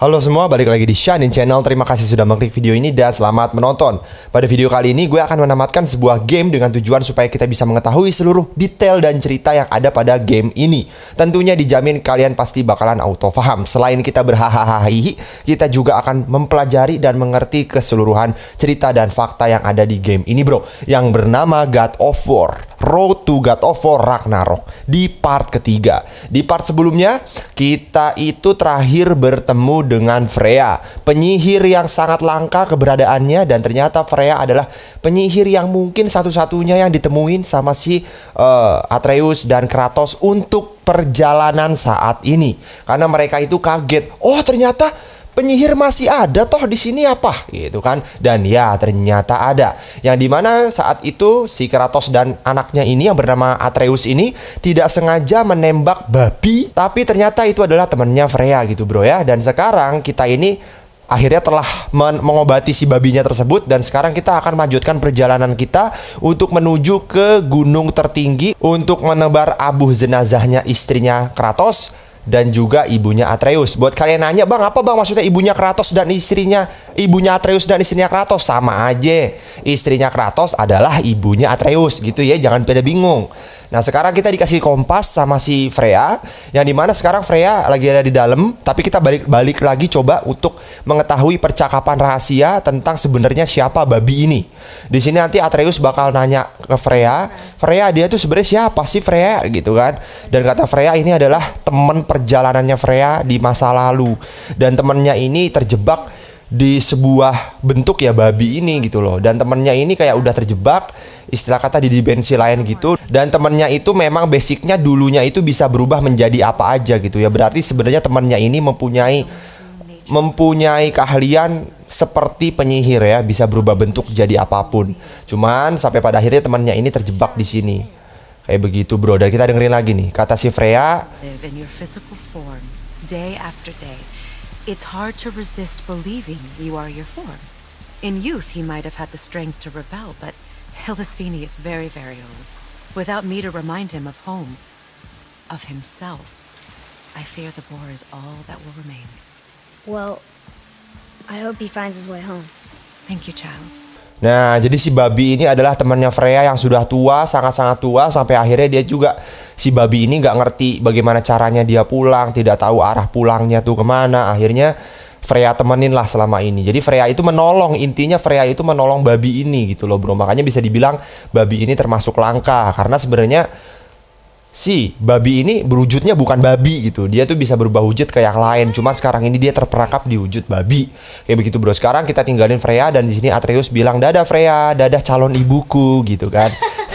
Halo semua, balik lagi di Shining Channel. Terima kasih sudah mengklik video ini dan selamat menonton. Pada video kali ini gue akan menamatkan sebuah game dengan tujuan supaya kita bisa mengetahui seluruh detail dan cerita yang ada pada game ini. Tentunya dijamin kalian pasti bakalan auto paham. Selain kita berhahaha, kita juga akan mempelajari dan mengerti keseluruhan cerita dan fakta yang ada di game ini, bro. Yang bernama God of War. Road to God of War Ragnarok di part ketiga. Di part sebelumnya, kita itu terakhir bertemu dengan Freya, penyihir yang sangat langka keberadaannya dan ternyata Freya adalah penyihir yang mungkin satu-satunya yang ditemuin sama si uh, Atreus dan Kratos untuk perjalanan saat ini. Karena mereka itu kaget, oh ternyata penyihir masih ada toh di sini apa ya, gitu kan dan ya ternyata ada yang dimana saat itu si Kratos dan anaknya ini yang bernama Atreus ini tidak sengaja menembak babi tapi ternyata itu adalah temannya Freya gitu bro ya dan sekarang kita ini akhirnya telah men mengobati si babinya tersebut dan sekarang kita akan melanjutkan perjalanan kita untuk menuju ke gunung tertinggi untuk menebar abu jenazahnya istrinya Kratos dan juga ibunya Atreus. Buat kalian nanya, "Bang, apa Bang maksudnya ibunya Kratos dan istrinya ibunya Atreus dan istrinya Kratos?" Sama aja. Istrinya Kratos adalah ibunya Atreus gitu ya, jangan pada bingung. Nah sekarang kita dikasih kompas sama si Freya, yang dimana sekarang Freya lagi ada di dalam, tapi kita balik balik lagi coba untuk mengetahui percakapan rahasia tentang sebenarnya siapa babi ini. Di sini nanti Atreus bakal nanya ke Freya, Freya dia tuh sebenarnya siapa sih Freya gitu kan? Dan kata Freya ini adalah teman perjalanannya Freya di masa lalu, dan temennya ini terjebak di sebuah bentuk ya babi ini gitu loh dan temennya ini kayak udah terjebak istilah kata di dimensi lain gitu dan temennya itu memang basicnya dulunya itu bisa berubah menjadi apa aja gitu ya berarti sebenarnya temennya ini mempunyai mempunyai keahlian seperti penyihir ya bisa berubah bentuk jadi apapun cuman sampai pada akhirnya temennya ini terjebak di sini kayak begitu bro dan kita dengerin lagi nih kata si Freya day after day It's hard to resist believing you are your form. In youth, he might have had the strength to rebel, but Hildesvini is very, very old. Without me to remind him of home, of himself, I fear the boar is all that will remain. Well, I hope he finds his way home. Thank you, child. Nah, jadi si babi ini adalah temannya Freya yang sudah tua, sangat-sangat tua sampai akhirnya dia juga si babi ini nggak ngerti bagaimana caranya dia pulang, tidak tahu arah pulangnya tuh kemana. Akhirnya Freya temenin lah selama ini. Jadi Freya itu menolong, intinya Freya itu menolong babi ini gitu loh bro. Makanya bisa dibilang babi ini termasuk langka karena sebenarnya si babi ini berwujudnya bukan babi gitu dia tuh bisa berubah wujud kayak yang lain cuma sekarang ini dia terperangkap di wujud babi kayak begitu bro sekarang kita tinggalin Freya dan di sini Atreus bilang dadah Freya dadah calon ibuku gitu kan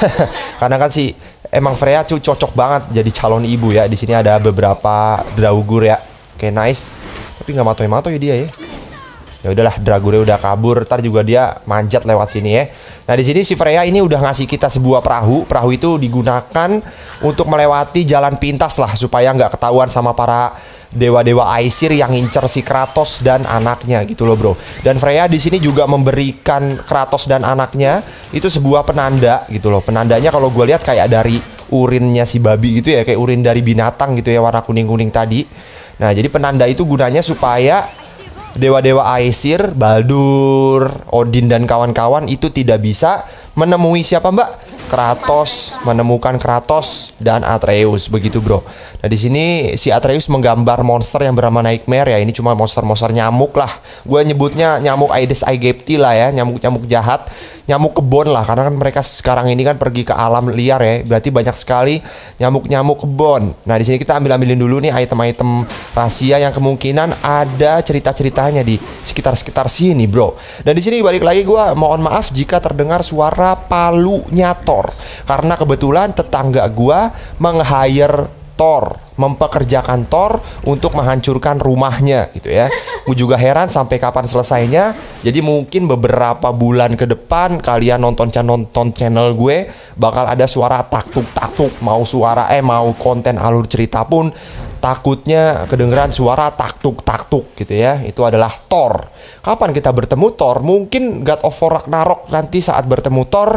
karena kan si emang Freya tuh cocok banget jadi calon ibu ya di sini ada beberapa draugur ya kayak nice tapi nggak matoy matoy ya dia ya ya udahlah Dragure udah kabur ntar juga dia manjat lewat sini ya nah di sini si Freya ini udah ngasih kita sebuah perahu perahu itu digunakan untuk melewati jalan pintas lah supaya nggak ketahuan sama para dewa-dewa Aesir yang ngincer si Kratos dan anaknya gitu loh bro. Dan Freya di sini juga memberikan Kratos dan anaknya itu sebuah penanda gitu loh. Penandanya kalau gue lihat kayak dari urinnya si babi gitu ya, kayak urin dari binatang gitu ya warna kuning-kuning tadi. Nah jadi penanda itu gunanya supaya dewa-dewa Aesir, Baldur, Odin dan kawan-kawan itu tidak bisa menemui siapa Mbak? Kratos menemukan Kratos dan Atreus begitu bro. Nah di sini si Atreus menggambar monster yang bernama Nightmare ya. Ini cuma monster-monster nyamuk lah. Gue nyebutnya nyamuk Aedes aegypti lah ya, nyamuk-nyamuk jahat, nyamuk kebon lah. Karena kan mereka sekarang ini kan pergi ke alam liar ya. Berarti banyak sekali nyamuk-nyamuk kebon. Nah di sini kita ambil-ambilin dulu nih item-item rahasia yang kemungkinan ada cerita-ceritanya di sekitar-sekitar sini bro. Dan di sini balik lagi gue mohon maaf jika terdengar suara palu nyato Thor karena kebetulan tetangga gua meng-hire Thor mempekerjakan Thor untuk menghancurkan rumahnya gitu ya. Gue juga heran sampai kapan selesainya. Jadi mungkin beberapa bulan ke depan kalian nonton channel nonton channel gue bakal ada suara takut-takut, mau suara eh mau konten alur cerita pun takutnya kedengeran suara takut-takut, gitu ya. Itu adalah Thor. Kapan kita bertemu Thor? Mungkin God of War Ragnarok nanti saat bertemu Thor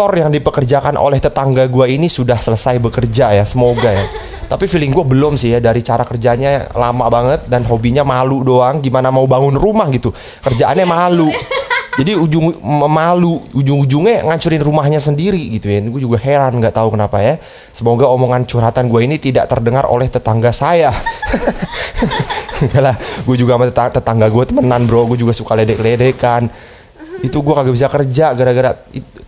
aktor yang dipekerjakan oleh tetangga gue ini sudah selesai bekerja ya semoga ya tapi feeling gue belum sih ya dari cara kerjanya lama banget dan hobinya malu doang gimana mau bangun rumah gitu kerjaannya iya, malu iya. jadi ujung malu ujung-ujungnya ngancurin rumahnya sendiri gitu ya gue juga heran nggak tahu kenapa ya semoga omongan curhatan gue ini tidak terdengar oleh tetangga saya Enggak gue juga sama tetangga gue temenan bro gue juga suka ledek-ledekan itu gue kagak bisa kerja gara-gara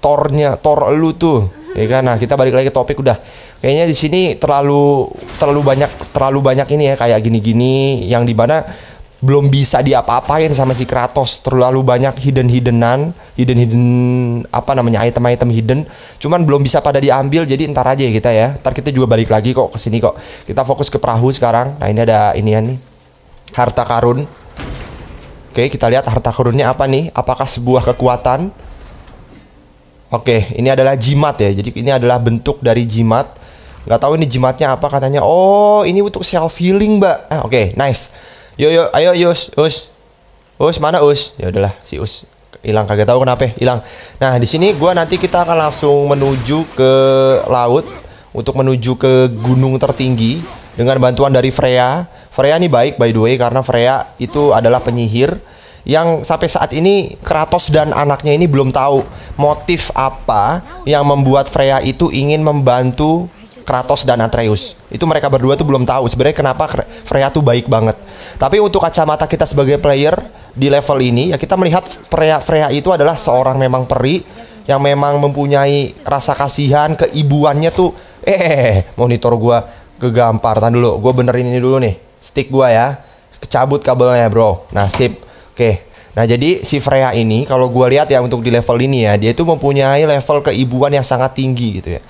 tornya tor lu tuh ya kan nah kita balik lagi ke topik udah kayaknya di sini terlalu terlalu banyak terlalu banyak ini ya kayak gini-gini yang di mana belum bisa diapa-apain sama si Kratos terlalu banyak hidden hiddenan hidden hidden apa namanya item item hidden cuman belum bisa pada diambil jadi ntar aja ya kita ya ntar kita juga balik lagi kok ke sini kok kita fokus ke perahu sekarang nah ini ada ini ya nih harta karun Oke, kita lihat harta karunnya apa nih? Apakah sebuah kekuatan? Oke, ini adalah jimat ya. Jadi ini adalah bentuk dari jimat. Gak tahu ini jimatnya apa katanya. Oh, ini untuk self healing, Mbak. Ah, oke, nice. Yo yo, ayo Yus, Us. Us mana Us? Ya udahlah, si Us hilang kagak tahu kenapa hilang. Nah, di sini gua nanti kita akan langsung menuju ke laut untuk menuju ke gunung tertinggi dengan bantuan dari Freya Freya ini baik by the way karena Freya itu adalah penyihir yang sampai saat ini Kratos dan anaknya ini belum tahu motif apa yang membuat Freya itu ingin membantu Kratos dan Atreus. Itu mereka berdua tuh belum tahu sebenarnya kenapa Freya tuh baik banget. Tapi untuk kacamata kita sebagai player di level ini ya kita melihat Freya Freya itu adalah seorang memang peri yang memang mempunyai rasa kasihan keibuannya tuh eh, eh, eh monitor gua kegampar tahan dulu gue benerin ini dulu nih stick gua ya. Kecabut kabelnya, Bro. Nah, sip. Oke. Nah, jadi si Freya ini kalau gua lihat ya untuk di level ini ya, dia itu mempunyai level keibuan yang sangat tinggi gitu ya.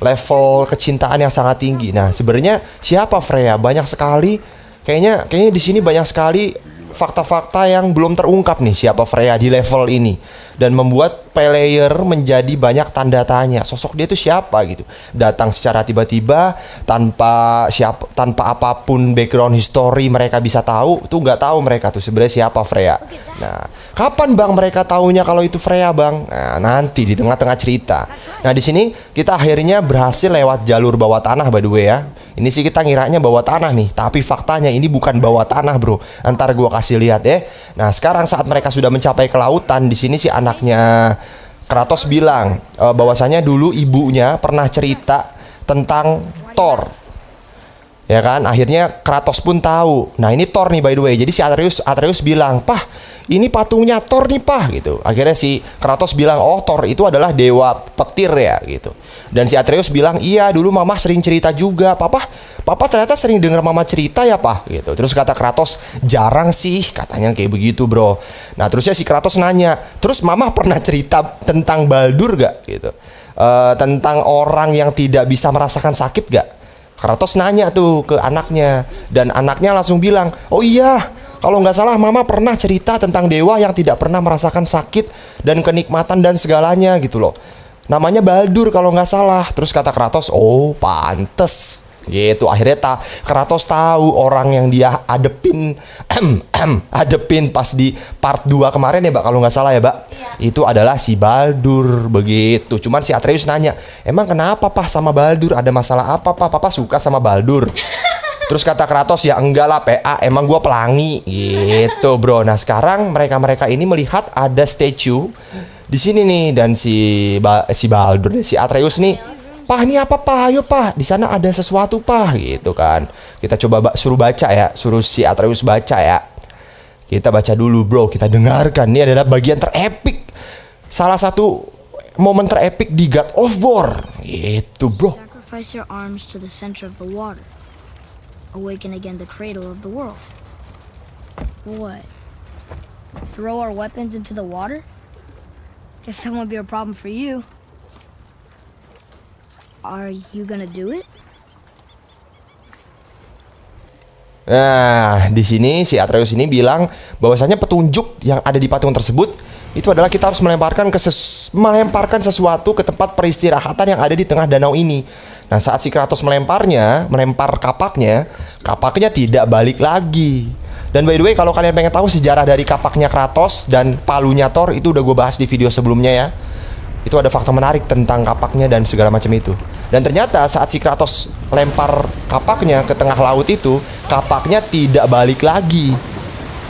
Level kecintaan yang sangat tinggi. Nah, sebenarnya siapa Freya? Banyak sekali kayaknya kayaknya di sini banyak sekali fakta-fakta yang belum terungkap nih siapa Freya di level ini dan membuat player menjadi banyak tanda tanya sosok dia itu siapa gitu datang secara tiba-tiba tanpa siapa tanpa apapun background history mereka bisa tahu tuh nggak tahu mereka tuh sebenarnya siapa Freya nah kapan bang mereka tahunya kalau itu Freya bang nah, nanti di tengah-tengah cerita nah di sini kita akhirnya berhasil lewat jalur bawah tanah by the way ya ini sih kita ngiranya bawa tanah nih, tapi faktanya ini bukan bawa tanah, Bro. Ntar gue kasih lihat ya. Nah, sekarang saat mereka sudah mencapai kelautan, di sini si anaknya Kratos bilang uh, bahwasanya dulu ibunya pernah cerita tentang Thor. Ya kan? Akhirnya Kratos pun tahu. Nah, ini Thor nih by the way. Jadi si Atreus Atreus bilang, "Pah, ini patungnya Thor nih, Pah." gitu. Akhirnya si Kratos bilang, "Oh, Thor itu adalah dewa petir ya." gitu. Dan si Atreus bilang, iya dulu mama sering cerita juga, papa Papa ternyata sering dengar mama cerita ya pak gitu. Terus kata Kratos jarang sih katanya kayak begitu bro. Nah terusnya si Kratos nanya, terus mama pernah cerita tentang Baldur gak gitu? E, tentang orang yang tidak bisa merasakan sakit gak? Kratos nanya tuh ke anaknya dan anaknya langsung bilang, oh iya kalau nggak salah mama pernah cerita tentang dewa yang tidak pernah merasakan sakit dan kenikmatan dan segalanya gitu loh namanya Baldur kalau nggak salah terus kata Kratos oh pantes gitu akhirnya tak Kratos tahu orang yang dia adepin adepin pas di part 2 kemarin ya Mbak kalau nggak salah ya Mbak ya. itu adalah si Baldur begitu cuman si Atreus nanya emang kenapa Pak sama Baldur ada masalah apa Pak Papa suka sama Baldur Terus kata Kratos ya enggak lah PA emang gua pelangi gitu bro. Nah sekarang mereka-mereka ini melihat ada statue di sini nih dan si ba eh, si Baldur si Atreus nih Pah ini apa pah? Ayo pah, di sana ada sesuatu pah gitu kan. Kita coba ba suruh baca ya, suruh si Atreus baca ya. Kita baca dulu bro, kita dengarkan. Ini adalah bagian terepik. Salah satu momen terepik di God of War. Itu bro. Awaken again the cradle of the world. What? Throw our weapons into the water? Guess that won't be a problem for you. Are you gonna do it? Nah, di sini si Atreus ini bilang bahwasanya petunjuk yang ada di patung tersebut itu adalah kita harus melemparkan ke ses melemparkan sesuatu ke tempat peristirahatan yang ada di tengah danau ini. Nah, saat si Kratos melemparnya, melempar kapaknya, kapaknya tidak balik lagi. Dan by the way kalau kalian pengen tahu sejarah dari kapaknya Kratos dan palunya Thor itu udah gue bahas di video sebelumnya ya. Itu ada fakta menarik tentang kapaknya dan segala macam itu. Dan ternyata saat si Kratos lempar kapaknya ke tengah laut itu, kapaknya tidak balik lagi.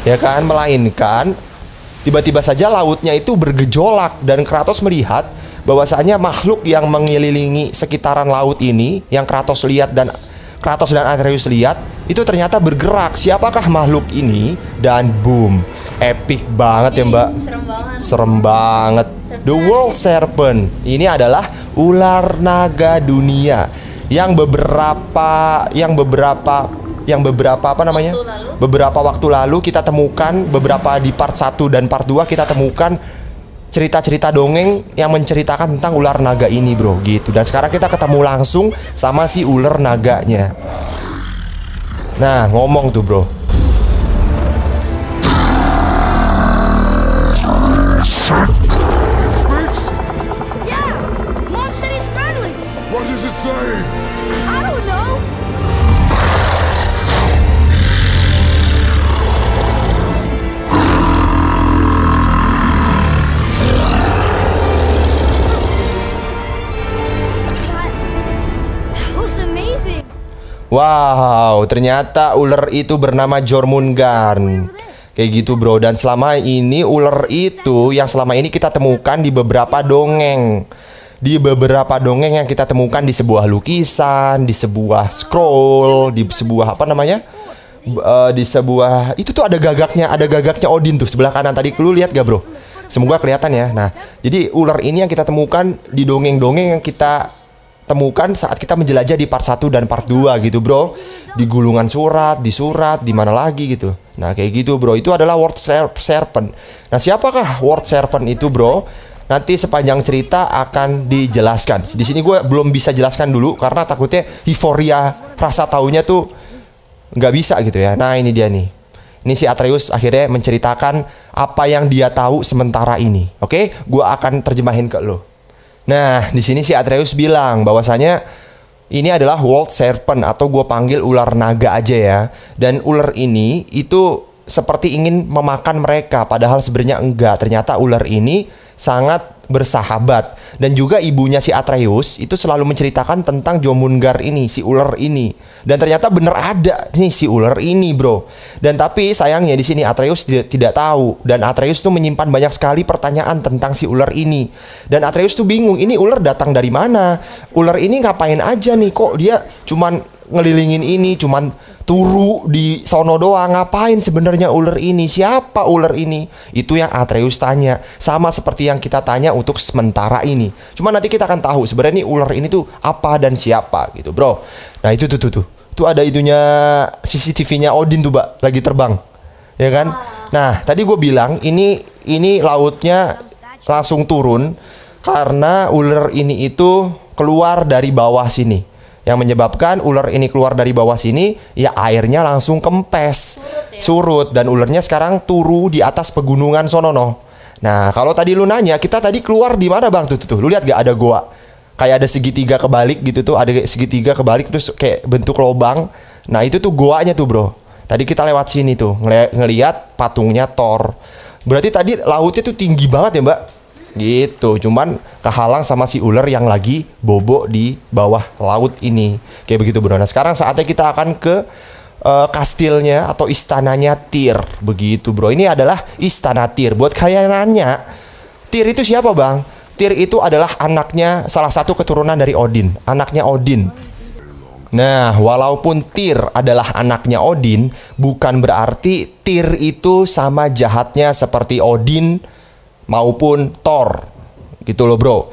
Ya kan, melainkan tiba-tiba saja lautnya itu bergejolak dan Kratos melihat bahwasanya makhluk yang mengelilingi sekitaran laut ini yang Kratos lihat dan Kratos dan Atreus lihat itu ternyata bergerak. Siapakah makhluk ini? Dan boom, epic banget ya Mbak. Serem banget. The World Serpent. Ini adalah ular naga dunia yang beberapa yang beberapa yang beberapa apa namanya? Waktu Beberapa waktu lalu kita temukan beberapa di part 1 dan part 2 kita temukan cerita-cerita dongeng yang menceritakan tentang ular naga ini bro gitu dan sekarang kita ketemu langsung sama si ular naganya nah ngomong tuh bro Wow, ternyata ular itu bernama Jormungan. Kayak gitu bro Dan selama ini ular itu yang selama ini kita temukan di beberapa dongeng Di beberapa dongeng yang kita temukan di sebuah lukisan Di sebuah scroll Di sebuah apa namanya uh, Di sebuah Itu tuh ada gagaknya Ada gagaknya Odin tuh sebelah kanan Tadi lu lihat gak bro? Semoga kelihatan ya Nah jadi ular ini yang kita temukan di dongeng-dongeng yang kita temukan saat kita menjelajah di part 1 dan part 2 gitu bro di gulungan surat di surat di mana lagi gitu nah kayak gitu bro itu adalah word serpent nah siapakah word serpent itu bro nanti sepanjang cerita akan dijelaskan. Di sini gue belum bisa jelaskan dulu karena takutnya euforia rasa taunya tuh nggak bisa gitu ya. Nah ini dia nih. Ini si Atreus akhirnya menceritakan apa yang dia tahu sementara ini. Oke, gue akan terjemahin ke lo. Nah, di sini si Atreus bilang bahwasanya ini adalah world serpent atau gue panggil ular naga aja ya. Dan ular ini itu seperti ingin memakan mereka padahal sebenarnya enggak. Ternyata ular ini sangat bersahabat dan juga ibunya si Atreus itu selalu menceritakan tentang jomungar ini si ular ini dan ternyata bener ada nih si ular ini bro dan tapi sayangnya di sini Atreus tidak, tidak tahu dan Atreus tuh menyimpan banyak sekali pertanyaan tentang si ular ini dan Atreus tuh bingung ini ular datang dari mana ular ini ngapain aja nih kok dia cuman ngelilingin ini cuman turu di sono doang ngapain sebenarnya ular ini siapa ular ini itu yang Atreus tanya sama seperti yang kita tanya untuk sementara ini cuma nanti kita akan tahu sebenarnya ular ini tuh apa dan siapa gitu bro nah itu tuh tuh tuh tuh ada itunya CCTV-nya Odin tuh mbak lagi terbang ya kan nah tadi gue bilang ini ini lautnya langsung turun karena ular ini itu keluar dari bawah sini yang menyebabkan ular ini keluar dari bawah sini ya airnya langsung kempes surut, ya? surut dan ularnya sekarang turu di atas pegunungan sonono nah kalau tadi lu nanya kita tadi keluar di mana bang tuh tuh, tuh. lu lihat gak ada goa kayak ada segitiga kebalik gitu tuh ada segitiga kebalik terus kayak bentuk lobang nah itu tuh goanya tuh bro tadi kita lewat sini tuh ngelihat patungnya Thor berarti tadi lautnya tuh tinggi banget ya mbak Gitu, cuman kehalang sama si ular yang lagi bobo di bawah laut ini. Kayak begitu Bro. Nah, sekarang saatnya kita akan ke uh, kastilnya atau istananya Tir. Begitu Bro. Ini adalah istana Tir. Buat kalian nanya, Tir itu siapa, Bang? Tir itu adalah anaknya salah satu keturunan dari Odin, anaknya Odin. Nah, walaupun Tyr adalah anaknya Odin, bukan berarti Tyr itu sama jahatnya seperti Odin maupun Thor gitu loh bro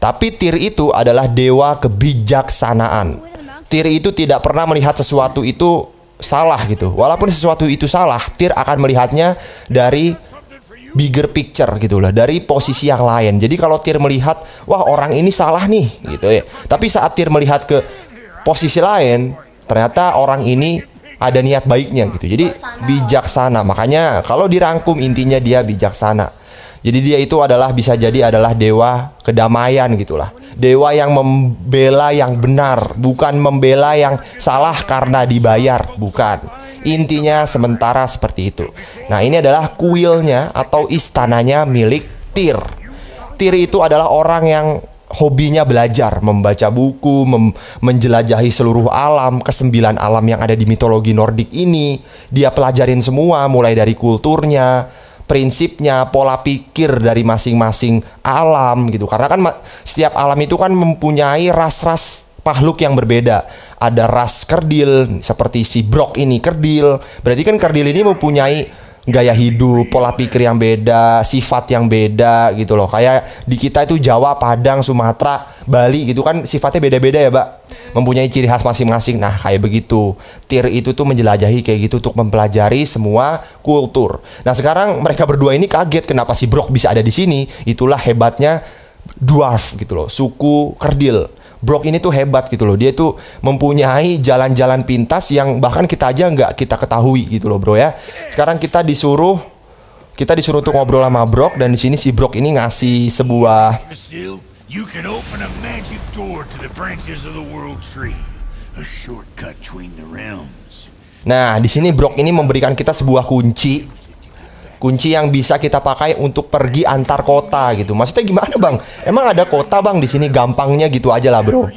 tapi Tir itu adalah dewa kebijaksanaan Tir itu tidak pernah melihat sesuatu itu salah gitu walaupun sesuatu itu salah Tir akan melihatnya dari bigger picture gitu loh, dari posisi yang lain jadi kalau Tir melihat wah orang ini salah nih gitu ya tapi saat Tir melihat ke posisi lain ternyata orang ini ada niat baiknya gitu jadi bijaksana makanya kalau dirangkum intinya dia bijaksana jadi dia itu adalah bisa jadi adalah dewa kedamaian gitulah. Dewa yang membela yang benar, bukan membela yang salah karena dibayar, bukan. Intinya sementara seperti itu. Nah, ini adalah kuilnya atau istananya milik Tir. Tir itu adalah orang yang hobinya belajar, membaca buku, mem menjelajahi seluruh alam, kesembilan alam yang ada di mitologi Nordik ini. Dia pelajarin semua mulai dari kulturnya, prinsipnya, pola pikir dari masing-masing alam gitu. Karena kan setiap alam itu kan mempunyai ras-ras makhluk yang berbeda. Ada ras kerdil seperti si Brok ini kerdil. Berarti kan kerdil ini mempunyai gaya hidup, pola pikir yang beda, sifat yang beda gitu loh. Kayak di kita itu Jawa, Padang, Sumatera, Bali gitu kan sifatnya beda-beda ya, Mbak. Mempunyai ciri khas masing-masing. Nah, kayak begitu. Tir itu tuh menjelajahi kayak gitu untuk mempelajari semua kultur. Nah, sekarang mereka berdua ini kaget kenapa si Brok bisa ada di sini. Itulah hebatnya dwarf gitu loh, suku kerdil Brock ini tuh hebat gitu loh. Dia tuh mempunyai jalan-jalan pintas yang bahkan kita aja nggak kita ketahui gitu loh, bro ya. Sekarang kita disuruh kita disuruh tuh ngobrol sama Brock dan di sini si Brock ini ngasih sebuah Nah, di sini Brock ini memberikan kita sebuah kunci kunci yang bisa kita pakai untuk pergi antar kota gitu. Maksudnya gimana bang? Emang ada kota bang di sini gampangnya gitu aja lah bro.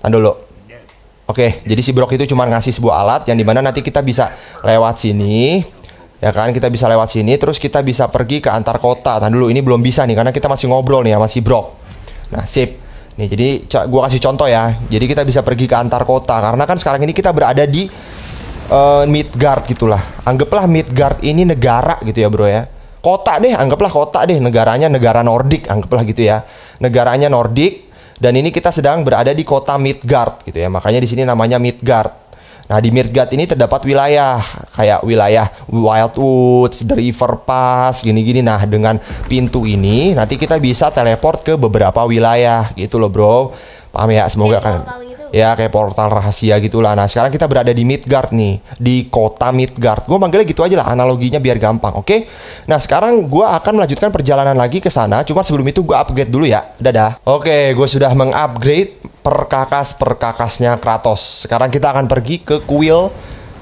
Tahan dulu. Oke, jadi si Brok itu cuma ngasih sebuah alat yang dimana nanti kita bisa lewat sini, ya kan? Kita bisa lewat sini, terus kita bisa pergi ke antar kota. Tahan dulu, ini belum bisa nih karena kita masih ngobrol nih ya, masih Brok. Nah, sip. Nih, jadi gue kasih contoh ya. Jadi kita bisa pergi ke antar kota karena kan sekarang ini kita berada di uh, Midgard gitulah. Anggaplah Midgard ini negara gitu ya, Bro ya. Kota deh, anggaplah kota deh negaranya negara Nordik, anggaplah gitu ya. Negaranya Nordik dan ini kita sedang berada di kota Midgard gitu ya. Makanya di sini namanya Midgard. Nah di Midgard ini terdapat wilayah kayak wilayah Wildwoods, The River Pass, gini-gini. Nah dengan pintu ini nanti kita bisa teleport ke beberapa wilayah gitu loh bro. Paham ya? Semoga kan ya kayak portal rahasia gitulah. Nah sekarang kita berada di Midgard nih, di kota Midgard. Gue manggilnya gitu aja lah, analoginya biar gampang, oke? Okay? Nah sekarang gue akan melanjutkan perjalanan lagi ke sana, cuma sebelum itu gue upgrade dulu ya, dadah. Oke, okay, gue sudah mengupgrade perkakas-perkakasnya Kratos. Sekarang kita akan pergi ke kuil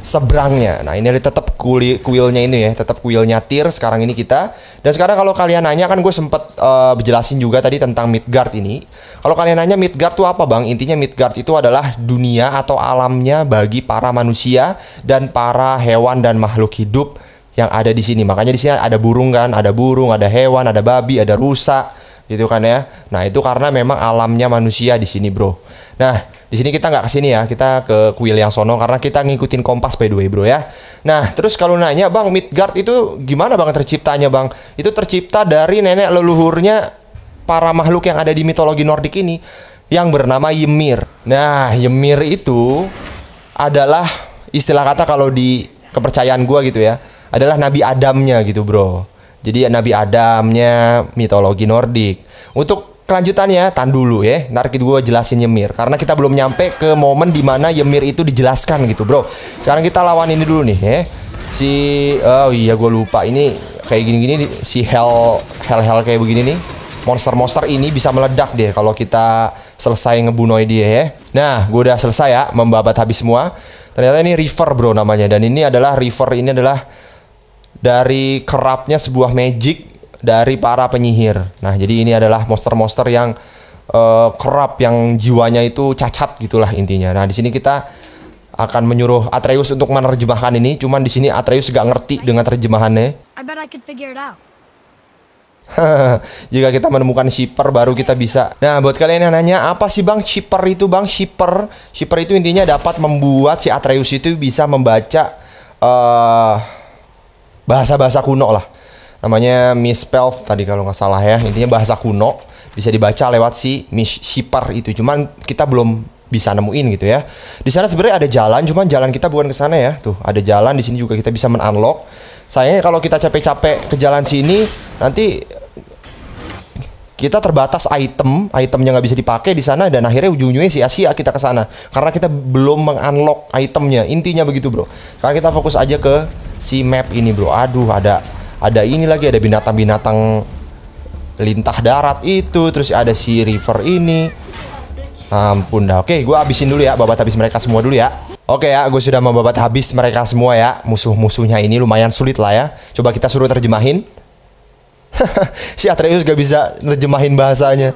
seberangnya. Nah ini tetap kuil kuilnya ini ya, tetap kuilnya tir. Sekarang ini kita. Dan sekarang kalau kalian nanya kan gue sempet uh, jelasin juga tadi tentang Midgard ini. Kalau kalian nanya Midgard itu apa bang? Intinya Midgard itu adalah dunia atau alamnya bagi para manusia dan para hewan dan makhluk hidup yang ada di sini. Makanya di sini ada burung kan, ada burung, ada hewan, ada babi, ada rusa gitu kan ya. Nah, itu karena memang alamnya manusia di sini, Bro. Nah, di sini kita nggak ke sini ya, kita ke kuil yang sono karena kita ngikutin kompas by the way bro ya. Nah, terus kalau nanya Bang, Midgard itu gimana Bang terciptanya Bang? Itu tercipta dari nenek leluhurnya para makhluk yang ada di mitologi Nordik ini yang bernama Ymir. Nah, Ymir itu adalah istilah kata kalau di kepercayaan gua gitu ya, adalah nabi Adamnya gitu, Bro. Jadi ya Nabi Adamnya mitologi Nordik. Untuk kelanjutannya tahan dulu ya ntar kita gue jelasin Yemir karena kita belum nyampe ke momen dimana Yemir itu dijelaskan gitu bro sekarang kita lawan ini dulu nih ya si oh iya gue lupa ini kayak gini-gini si hell hell hell kayak begini nih monster-monster ini bisa meledak deh kalau kita selesai ngebunuh dia ya nah gue udah selesai ya membabat habis semua ternyata ini river bro namanya dan ini adalah river ini adalah dari kerapnya sebuah magic dari para penyihir. Nah, jadi ini adalah monster-monster yang uh, kerap yang jiwanya itu cacat gitulah intinya. Nah, di sini kita akan menyuruh Atreus untuk menerjemahkan ini, cuman di sini Atreus gak ngerti dengan terjemahannya. Jika kita menemukan shipper baru kita bisa Nah buat kalian yang nanya apa sih bang shipper itu bang shipper Shipper itu intinya dapat membuat si Atreus itu bisa membaca uh, eh, bahasa -bahasa kuno lah namanya Miss Pelf tadi kalau nggak salah ya intinya bahasa kuno bisa dibaca lewat si Miss Shipper itu cuman kita belum bisa nemuin gitu ya di sana sebenarnya ada jalan cuman jalan kita bukan ke sana ya tuh ada jalan di sini juga kita bisa menunlock sayangnya kalau kita capek-capek ke jalan sini nanti kita terbatas item, itemnya nggak bisa dipakai di sana dan akhirnya ujung-ujungnya sih Asia kita ke sana karena kita belum mengunlock itemnya. Intinya begitu, Bro. Sekarang kita fokus aja ke si map ini, Bro. Aduh, ada ada ini lagi ada binatang-binatang lintah darat itu terus ada si river ini ampun dah oke gue abisin dulu ya babat habis mereka semua dulu ya Oke ya, gue sudah membabat habis mereka semua ya. Musuh-musuhnya ini lumayan sulit lah ya. Coba kita suruh terjemahin. si Atreus gak bisa nerjemahin bahasanya.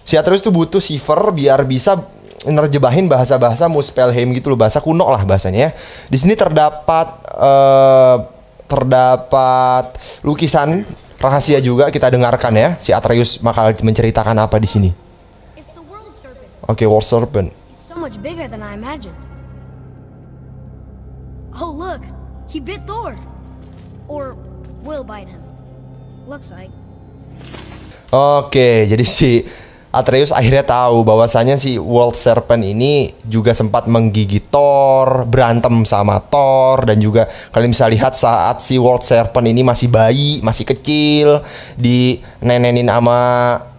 Si Atreus tuh butuh siver biar bisa nerjemahin bahasa-bahasa Muspelheim gitu loh, bahasa kuno lah bahasanya ya. Di sini terdapat uh, terdapat lukisan rahasia juga kita dengarkan ya. Si Atreus bakal menceritakan apa di sini. Oke, okay, World Serpent. So much bigger than I imagined. Oh look, he bit Thor. Or will bite him. Looks like. Oke, okay, jadi si Atreus akhirnya tahu bahwasanya si World Serpent ini juga sempat menggigit Thor, berantem sama Thor dan juga kalian bisa lihat saat si World Serpent ini masih bayi, masih kecil, di nenenin sama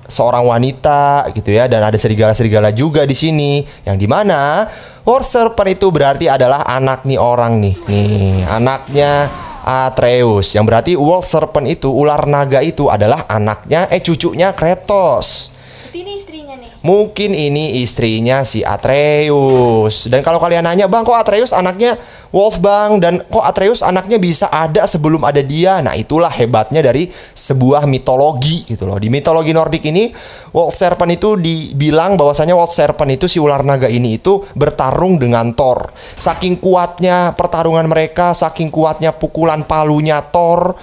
seorang wanita gitu ya dan ada serigala-serigala juga di sini yang dimana World Serpent itu berarti adalah anak nih orang nih nih anaknya Atreus yang berarti World Serpent itu ular naga itu adalah anaknya eh cucunya Kratos Berarti ini istrinya nih. Mungkin ini istrinya si Atreus. Dan kalau kalian nanya, "Bang, kok Atreus anaknya Wolf, Bang?" dan "Kok Atreus anaknya bisa ada sebelum ada dia?" Nah, itulah hebatnya dari sebuah mitologi gitu loh. Di mitologi Nordik ini, Wolf Serpent itu dibilang bahwasanya Wolf Serpent itu si ular naga ini itu bertarung dengan Thor. Saking kuatnya pertarungan mereka, saking kuatnya pukulan palunya Thor,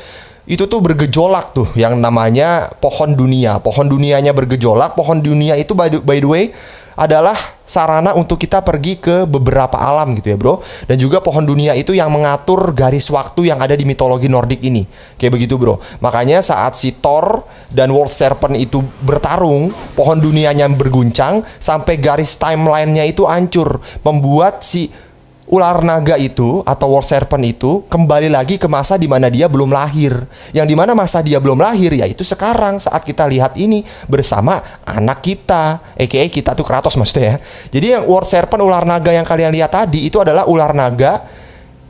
itu tuh bergejolak tuh yang namanya pohon dunia. Pohon dunianya bergejolak. Pohon dunia itu by the, by the way adalah sarana untuk kita pergi ke beberapa alam gitu ya bro dan juga pohon dunia itu yang mengatur garis waktu yang ada di mitologi Nordik ini kayak begitu bro makanya saat si Thor dan World Serpent itu bertarung pohon dunianya berguncang sampai garis timelinenya itu hancur membuat si ular naga itu atau war serpent itu kembali lagi ke masa di mana dia belum lahir. Yang di mana masa dia belum lahir yaitu sekarang saat kita lihat ini bersama anak kita, aka kita tuh Kratos maksudnya ya. Jadi yang war serpent ular naga yang kalian lihat tadi itu adalah ular naga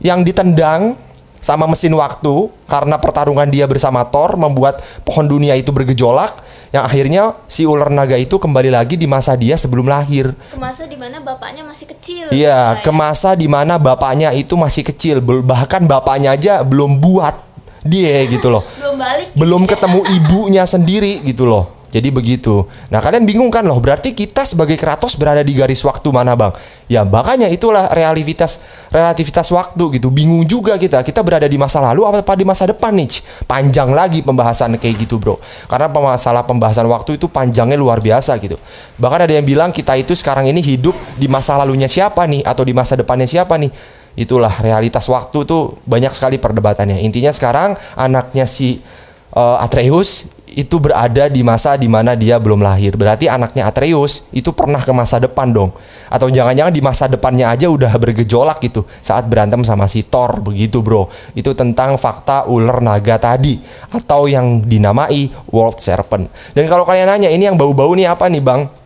yang ditendang sama mesin waktu karena pertarungan dia bersama Thor membuat pohon dunia itu bergejolak yang akhirnya si ular naga itu kembali lagi di masa dia sebelum lahir. Ke masa di mana bapaknya masih kecil. Iya, gitu ya. ke masa di mana bapaknya itu masih kecil, bahkan bapaknya aja belum buat dia gitu loh. belum balik. Belum ketemu ibunya sendiri gitu loh. Jadi begitu. Nah kalian bingung kan loh, berarti kita sebagai Kratos berada di garis waktu mana bang? Ya makanya itulah realitas relativitas waktu gitu. Bingung juga kita, kita berada di masa lalu apa di masa depan nih? Panjang lagi pembahasan kayak gitu bro. Karena masalah pembahasan waktu itu panjangnya luar biasa gitu. Bahkan ada yang bilang kita itu sekarang ini hidup di masa lalunya siapa nih? Atau di masa depannya siapa nih? Itulah realitas waktu tuh banyak sekali perdebatannya. Intinya sekarang anaknya si uh, Atreus itu berada di masa di mana dia belum lahir. Berarti anaknya Atreus itu pernah ke masa depan dong. Atau jangan-jangan di masa depannya aja udah bergejolak gitu saat berantem sama si Thor begitu, Bro. Itu tentang fakta ular naga tadi atau yang dinamai World Serpent. Dan kalau kalian nanya ini yang bau-bau nih apa nih, Bang?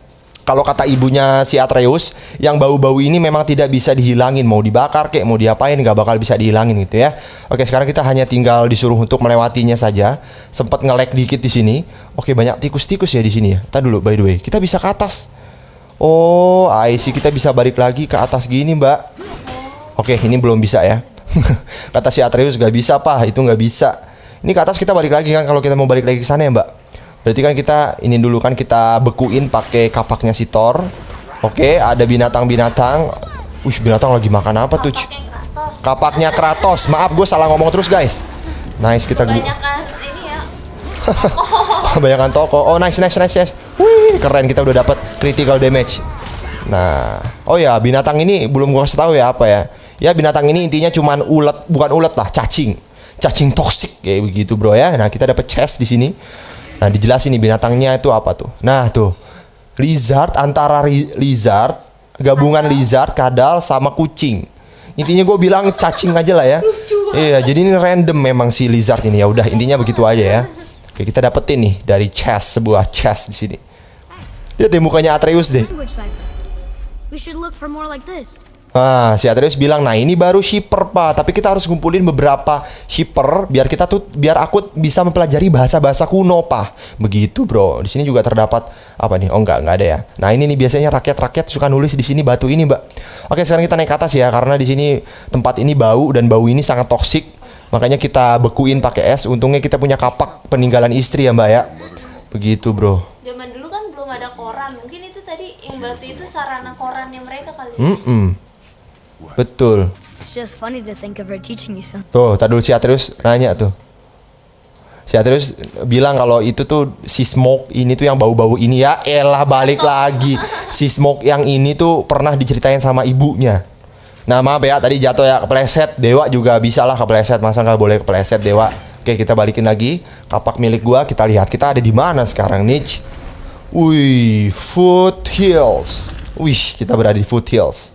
kalau kata ibunya si Atreus yang bau-bau ini memang tidak bisa dihilangin mau dibakar kayak mau diapain nggak bakal bisa dihilangin gitu ya oke sekarang kita hanya tinggal disuruh untuk melewatinya saja sempat ngelek dikit di sini oke banyak tikus-tikus ya di sini ya kita dulu by the way kita bisa ke atas oh IC kita bisa balik lagi ke atas gini mbak oke ini belum bisa ya kata si Atreus nggak bisa pak itu nggak bisa ini ke atas kita balik lagi kan kalau kita mau balik lagi ke sana ya mbak Berarti kan kita ini dulu kan kita bekuin pakai kapaknya si Thor. Oke, okay, ada binatang-binatang. Wih, binatang lagi makan apa tuh? Kapaknya Kratos. Maaf, gue salah ngomong terus guys. Nice kita gue. Ya. Kebanyakan toko. Oh nice nice nice nice. Wih keren kita udah dapat critical damage. Nah, oh ya binatang ini belum gue kasih tahu ya apa ya. Ya binatang ini intinya cuman ulet, bukan ulet lah, cacing. Cacing toksik kayak begitu bro ya. Nah, kita dapat chest di sini. Nah, dijelasin nih binatangnya itu apa tuh. Nah, tuh. Lizard antara ri- lizard, gabungan lizard, kadal sama kucing. Intinya gue bilang cacing aja lah ya. Iya, jadi ini random memang si lizard ini ya. Udah intinya begitu aja ya. Oke, kita dapetin nih dari chest sebuah chest di sini. Lihat deh mukanya Atreus deh. Nah, si Atreus bilang, nah ini baru shipper pak, tapi kita harus ngumpulin beberapa shipper biar kita tuh biar aku bisa mempelajari bahasa-bahasa kuno pak. Begitu bro. Di sini juga terdapat apa nih? Oh enggak, enggak ada ya. Nah ini nih biasanya rakyat-rakyat suka nulis di sini batu ini mbak. Oke sekarang kita naik ke atas ya karena di sini tempat ini bau dan bau ini sangat toksik. Makanya kita bekuin pakai es. Untungnya kita punya kapak peninggalan istri ya mbak ya. Begitu bro. Zaman dulu kan belum ada koran. Mungkin itu tadi yang batu itu sarana korannya mereka kali. Mm -mm Betul. Tuh, tadi dulu si Atreus nanya tuh. Si Atreus bilang kalau itu tuh si smoke ini tuh yang bau-bau ini ya elah balik oh. lagi. Si smoke yang ini tuh pernah diceritain sama ibunya. Nah maaf ya tadi jatuh ya kepleset Dewa juga bisa lah kepleset Masa nggak boleh kepleset Dewa Oke kita balikin lagi Kapak milik gua kita lihat Kita ada di mana sekarang niche Wih Foothills Wih kita berada di Foothills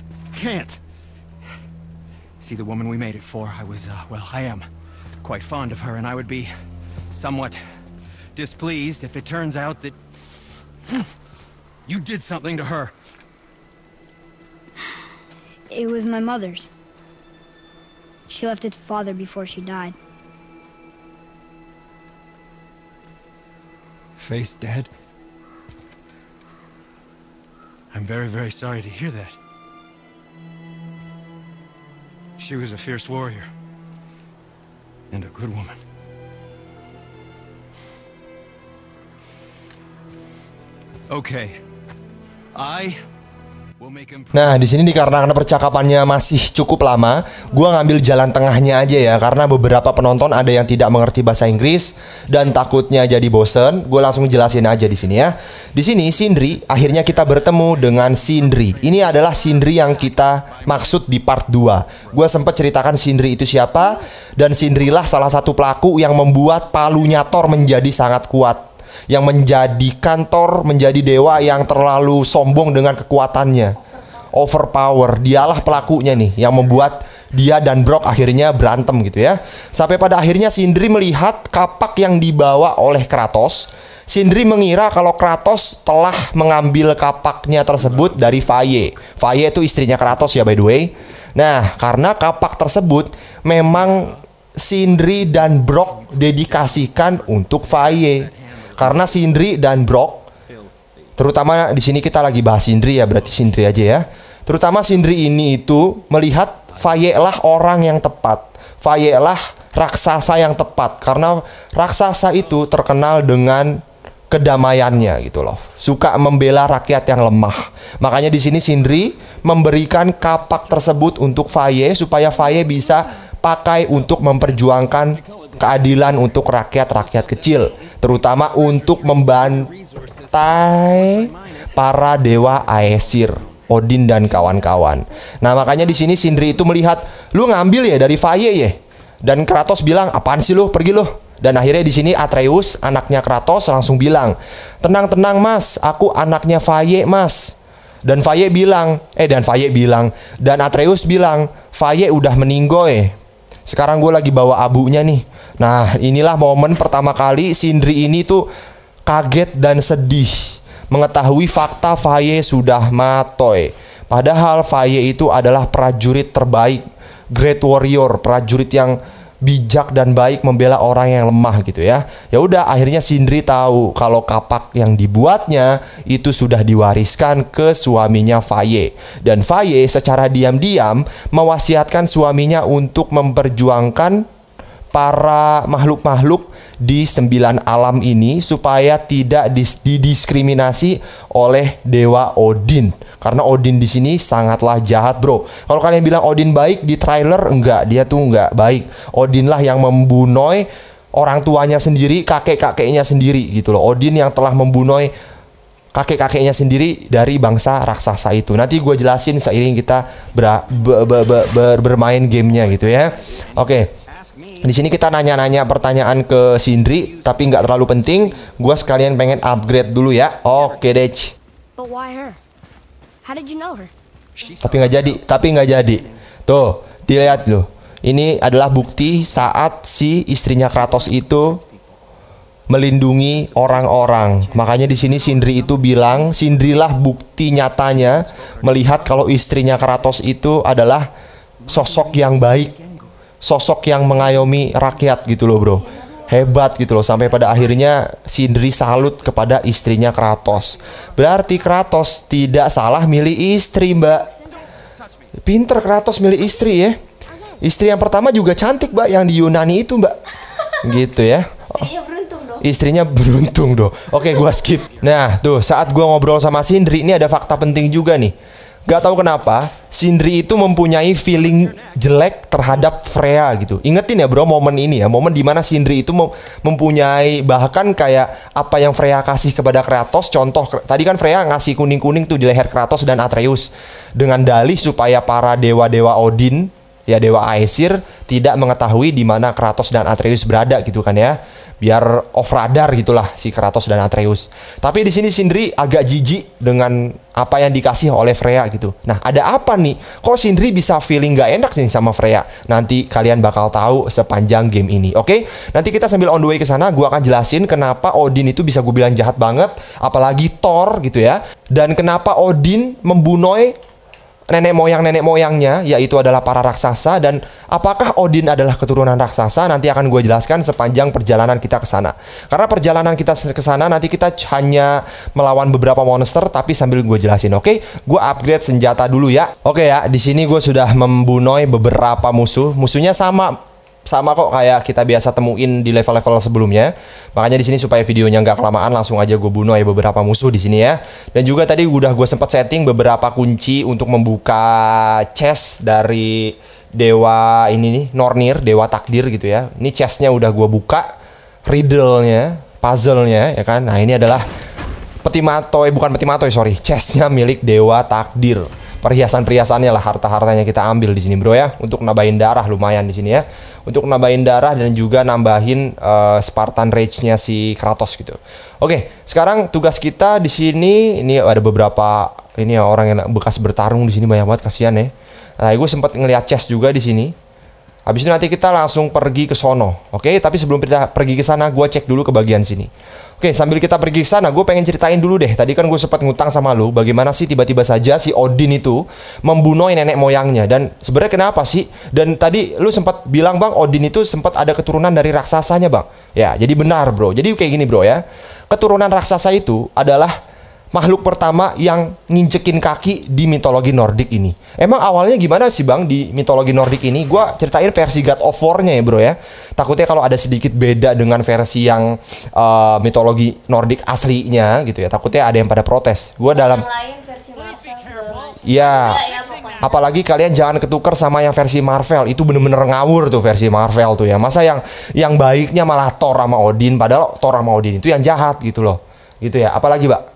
can't. See, the woman we made it for, I was, uh, well, I am quite fond of her, and I would be somewhat displeased if it turns out that you did something to her. It was my mother's. She left its father before she died. Face dead? I'm very, very sorry to hear that. She was a fierce warrior. And a good woman. Okay. I Nah, di sini dikarenakan percakapannya masih cukup lama, gua ngambil jalan tengahnya aja ya karena beberapa penonton ada yang tidak mengerti bahasa Inggris dan takutnya jadi bosen, gue langsung jelasin aja di sini ya. Di sini Sindri akhirnya kita bertemu dengan Sindri. Ini adalah Sindri yang kita maksud di part 2. Gua sempat ceritakan Sindri itu siapa dan Sindrilah salah satu pelaku yang membuat palunya Thor menjadi sangat kuat yang menjadi kantor, menjadi dewa yang terlalu sombong dengan kekuatannya. Overpower, dialah pelakunya nih yang membuat dia dan Brock akhirnya berantem gitu ya. Sampai pada akhirnya Sindri melihat kapak yang dibawa oleh Kratos. Sindri mengira kalau Kratos telah mengambil kapaknya tersebut dari Faye. Faye itu istrinya Kratos ya by the way. Nah, karena kapak tersebut memang Sindri dan Brock dedikasikan untuk Faye. Karena Sindri dan Brock terutama di sini kita lagi bahas Sindri ya, berarti Sindri aja ya. Terutama Sindri ini itu melihat Faye lah orang yang tepat. Faye lah raksasa yang tepat karena raksasa itu terkenal dengan kedamaiannya gitu loh. Suka membela rakyat yang lemah. Makanya di sini Sindri memberikan kapak tersebut untuk Faye supaya Faye bisa pakai untuk memperjuangkan keadilan untuk rakyat-rakyat kecil, terutama untuk membantai para dewa Aesir, Odin dan kawan-kawan. Nah, makanya di sini Sindri itu melihat, "Lu ngambil ya dari Faye ya?" Dan Kratos bilang, "Apaan sih lu? Pergi lu." Dan akhirnya di sini Atreus, anaknya Kratos langsung bilang, "Tenang-tenang, Mas, aku anaknya Faye, Mas." Dan Faye bilang, eh dan Faye bilang, dan Atreus bilang, Faye udah meninggoy. Sekarang gue lagi bawa abunya nih. Nah, inilah momen pertama kali Sindri ini tuh kaget dan sedih mengetahui fakta Faye sudah matoy. Padahal Faye itu adalah prajurit terbaik, great warrior, prajurit yang bijak dan baik membela orang yang lemah gitu ya. Ya udah akhirnya Sindri tahu kalau kapak yang dibuatnya itu sudah diwariskan ke suaminya Faye dan Faye secara diam-diam mewasiatkan suaminya untuk memperjuangkan para makhluk-makhluk di sembilan alam ini supaya tidak didiskriminasi oleh dewa Odin. Karena Odin di sini sangatlah jahat, Bro. Kalau kalian bilang Odin baik di trailer enggak, dia tuh enggak baik. Odin lah yang membunuh orang tuanya sendiri, kakek-kakeknya sendiri gitu loh. Odin yang telah membunuh kakek-kakeknya sendiri dari bangsa raksasa itu. Nanti gue jelasin seiring kita ber, ber, ber, ber, bermain gamenya gitu ya. Oke. Okay. Di sini kita nanya-nanya pertanyaan ke Sindri, tapi nggak terlalu penting. Gua sekalian pengen upgrade dulu ya. Oke okay, deh. Tapi nggak jadi, tapi nggak jadi. Tuh, dilihat loh. Ini adalah bukti saat si istrinya Kratos itu melindungi orang-orang. Makanya di sini Sindri itu bilang, Sindrilah bukti nyatanya melihat kalau istrinya Kratos itu adalah sosok yang baik sosok yang mengayomi rakyat gitu loh bro hebat gitu loh sampai pada akhirnya Sindri salut kepada istrinya Kratos. Berarti Kratos tidak salah milih istri, Mbak. Pinter Kratos milih istri ya. Istri yang pertama juga cantik, Mbak, yang di Yunani itu, Mbak. Gitu ya. Istrinya beruntung dong. beruntung dong. Oke, gua skip. Nah, tuh saat gua ngobrol sama Sindri ini ada fakta penting juga nih. Gak tahu kenapa, Sindri itu mempunyai feeling jelek terhadap Freya gitu. Ingetin ya bro momen ini ya, momen di mana Sindri itu mempunyai bahkan kayak apa yang Freya kasih kepada Kratos. Contoh tadi kan Freya ngasih kuning-kuning tuh di leher Kratos dan Atreus dengan dalih supaya para dewa-dewa Odin ya dewa Aesir tidak mengetahui di mana Kratos dan Atreus berada gitu kan ya biar off radar gitulah si Kratos dan Atreus. Tapi di sini Sindri agak jijik dengan apa yang dikasih oleh Freya gitu. Nah, ada apa nih? Kok Sindri bisa feeling gak enak nih sama Freya? Nanti kalian bakal tahu sepanjang game ini, oke? Okay? Nanti kita sambil on the way ke sana, gua akan jelasin kenapa Odin itu bisa gue bilang jahat banget, apalagi Thor gitu ya. Dan kenapa Odin membunuh nenek moyang nenek moyangnya yaitu adalah para raksasa dan apakah Odin adalah keturunan raksasa nanti akan gue jelaskan sepanjang perjalanan kita ke sana. Karena perjalanan kita ke sana nanti kita hanya melawan beberapa monster tapi sambil gue jelasin. Oke, okay? gue upgrade senjata dulu ya. Oke okay ya, di sini gue sudah membunuh beberapa musuh. Musuhnya sama sama kok kayak kita biasa temuin di level-level sebelumnya. Makanya di sini supaya videonya nggak kelamaan langsung aja gue bunuh ya beberapa musuh di sini ya. Dan juga tadi udah gue sempat setting beberapa kunci untuk membuka chest dari dewa ini nih Nornir, dewa takdir gitu ya. Ini chestnya udah gue buka, riddle-nya, puzzle-nya ya kan. Nah ini adalah peti matoy, bukan peti matoy sorry, chestnya milik dewa takdir. Perhiasan-perhiasannya lah, harta-hartanya kita ambil di sini bro ya, untuk nabain darah lumayan di sini ya untuk nambahin darah dan juga nambahin uh, Spartan Rage-nya si Kratos gitu. Oke, sekarang tugas kita di sini ini ada beberapa ini ya orang yang bekas bertarung di sini banyak banget kasihan ya. Nah, gue sempat ngeliat chest juga di sini. Habis itu nanti kita langsung pergi ke sono. Oke, tapi sebelum kita pergi ke sana, gue cek dulu ke bagian sini. Oke, sambil kita pergi ke sana, gue pengen ceritain dulu deh. Tadi kan gue sempat ngutang sama lo, bagaimana sih tiba-tiba saja si Odin itu membunuh nenek moyangnya dan sebenarnya kenapa sih? Dan tadi lu sempat bilang bang, Odin itu sempat ada keturunan dari raksasanya bang. Ya, jadi benar bro. Jadi kayak gini bro ya, keturunan raksasa itu adalah makhluk pertama yang nginjekin kaki di mitologi Nordik ini. Emang awalnya gimana sih Bang di mitologi Nordik ini? Gua ceritain versi God of War-nya ya, Bro ya. Takutnya kalau ada sedikit beda dengan versi yang uh, mitologi Nordik aslinya gitu ya. Takutnya ada yang pada protes. Gua dalam Iya. iya, iya apalagi kalian jangan ketuker sama yang versi Marvel itu bener-bener ngawur tuh versi Marvel tuh ya masa yang yang baiknya malah Thor sama Odin padahal Thor sama Odin itu yang jahat gitu loh gitu ya apalagi mbak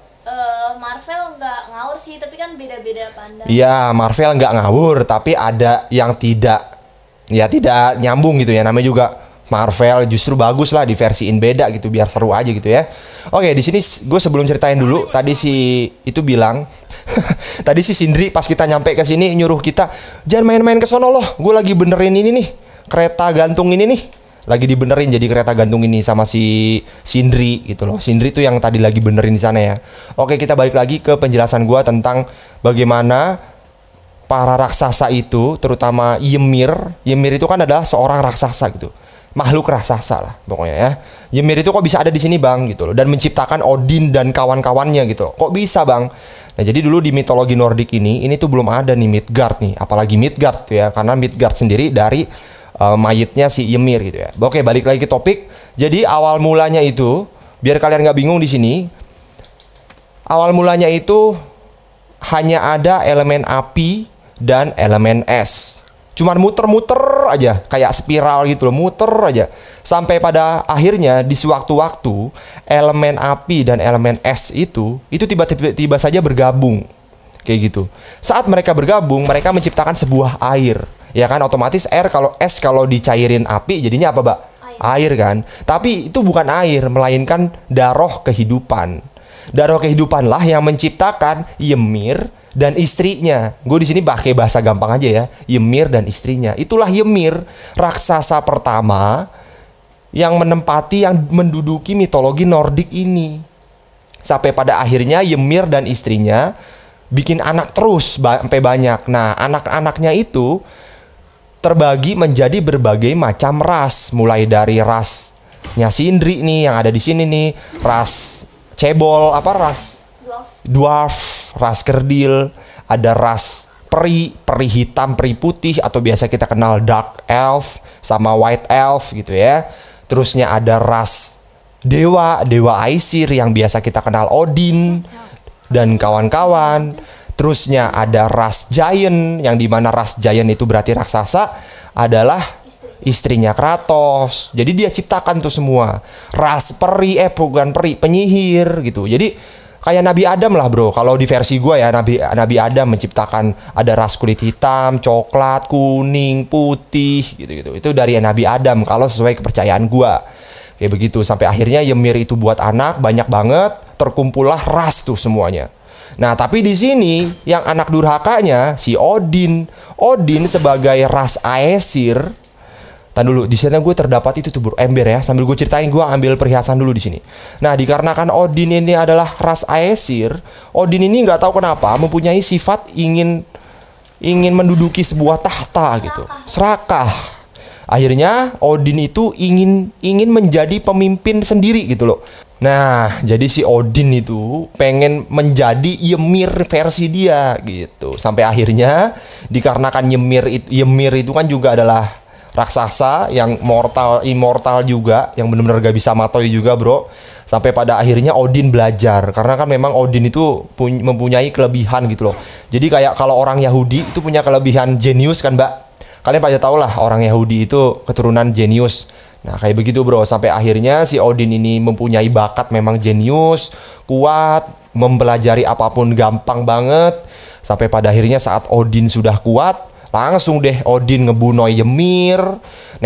sih, tapi kan beda-beda pandang. Iya, Marvel nggak ngawur, tapi ada yang tidak ya tidak nyambung gitu ya namanya juga Marvel justru bagus lah di diversiin beda gitu biar seru aja gitu ya. Oke di sini gue sebelum ceritain dulu tadi si itu bilang tadi si Sindri pas kita nyampe ke sini nyuruh kita jangan main-main ke sono loh gue lagi benerin ini nih kereta gantung ini nih lagi dibenerin jadi kereta gantung ini sama si Sindri gitu loh. Sindri tuh yang tadi lagi benerin di sana ya. Oke, kita balik lagi ke penjelasan gua tentang bagaimana para raksasa itu, terutama Ymir. Ymir itu kan adalah seorang raksasa gitu. Makhluk raksasa lah pokoknya ya. Ymir itu kok bisa ada di sini, Bang gitu loh dan menciptakan Odin dan kawan-kawannya gitu. Loh. Kok bisa, Bang? Nah, jadi dulu di mitologi Nordik ini, ini tuh belum ada nih Midgard nih, apalagi Midgard tuh ya, karena Midgard sendiri dari uh, mayitnya si Ymir gitu ya. Oke, balik lagi ke topik. Jadi awal mulanya itu, biar kalian nggak bingung di sini, awal mulanya itu hanya ada elemen api dan elemen es. Cuman muter-muter aja, kayak spiral gitu loh, muter aja. Sampai pada akhirnya di sewaktu-waktu elemen api dan elemen es itu itu tiba-tiba saja bergabung kayak gitu. Saat mereka bergabung, mereka menciptakan sebuah air ya kan otomatis air kalau es kalau dicairin api jadinya apa mbak air. air kan tapi itu bukan air melainkan daroh kehidupan daroh kehidupanlah yang menciptakan Yemir dan istrinya. Gue di sini pakai bahasa gampang aja ya. Yemir dan istrinya. Itulah Yemir, raksasa pertama yang menempati yang menduduki mitologi Nordik ini. Sampai pada akhirnya Ymir dan istrinya bikin anak terus sampai banyak. Nah, anak-anaknya itu terbagi menjadi berbagai macam ras, mulai dari rasnya Sindri nih yang ada di sini nih, ras cebol apa ras dwarf, ras kerdil, ada ras peri, peri hitam, peri putih atau biasa kita kenal dark elf sama white elf gitu ya. Terusnya ada ras dewa, dewa Aesir yang biasa kita kenal Odin dan kawan-kawan. Terusnya ada Ras Giant yang dimana Ras Giant itu berarti raksasa adalah istrinya Kratos. Jadi dia ciptakan tuh semua. Ras peri eh bukan peri, penyihir gitu. Jadi kayak Nabi Adam lah bro. Kalau di versi gue ya Nabi Nabi Adam menciptakan ada ras kulit hitam, coklat, kuning, putih gitu-gitu. Itu dari Nabi Adam kalau sesuai kepercayaan gue. Kayak begitu sampai akhirnya Ymir itu buat anak banyak banget, terkumpullah ras tuh semuanya. Nah, tapi di sini yang anak durhakanya si Odin. Odin sebagai ras Aesir. tahan dulu, di sana gue terdapat itu tubuh ember ya. Sambil gue ceritain, gue ambil perhiasan dulu di sini. Nah, dikarenakan Odin ini adalah ras Aesir, Odin ini nggak tahu kenapa mempunyai sifat ingin ingin menduduki sebuah tahta gitu. Serakah. Akhirnya Odin itu ingin ingin menjadi pemimpin sendiri gitu loh. Nah, jadi si Odin itu pengen menjadi Ymir versi dia gitu. Sampai akhirnya dikarenakan Ymir itu Ymir itu kan juga adalah raksasa yang mortal immortal juga, yang benar-benar gak bisa matoy juga, Bro. Sampai pada akhirnya Odin belajar karena kan memang Odin itu mempunyai kelebihan gitu loh. Jadi kayak kalau orang Yahudi itu punya kelebihan jenius kan, Mbak. Kalian pada tahu lah orang Yahudi itu keturunan jenius. Nah, kayak begitu bro, sampai akhirnya si Odin ini mempunyai bakat memang jenius, kuat, mempelajari apapun gampang banget. Sampai pada akhirnya saat Odin sudah kuat, langsung deh Odin ngebunuh Ymir,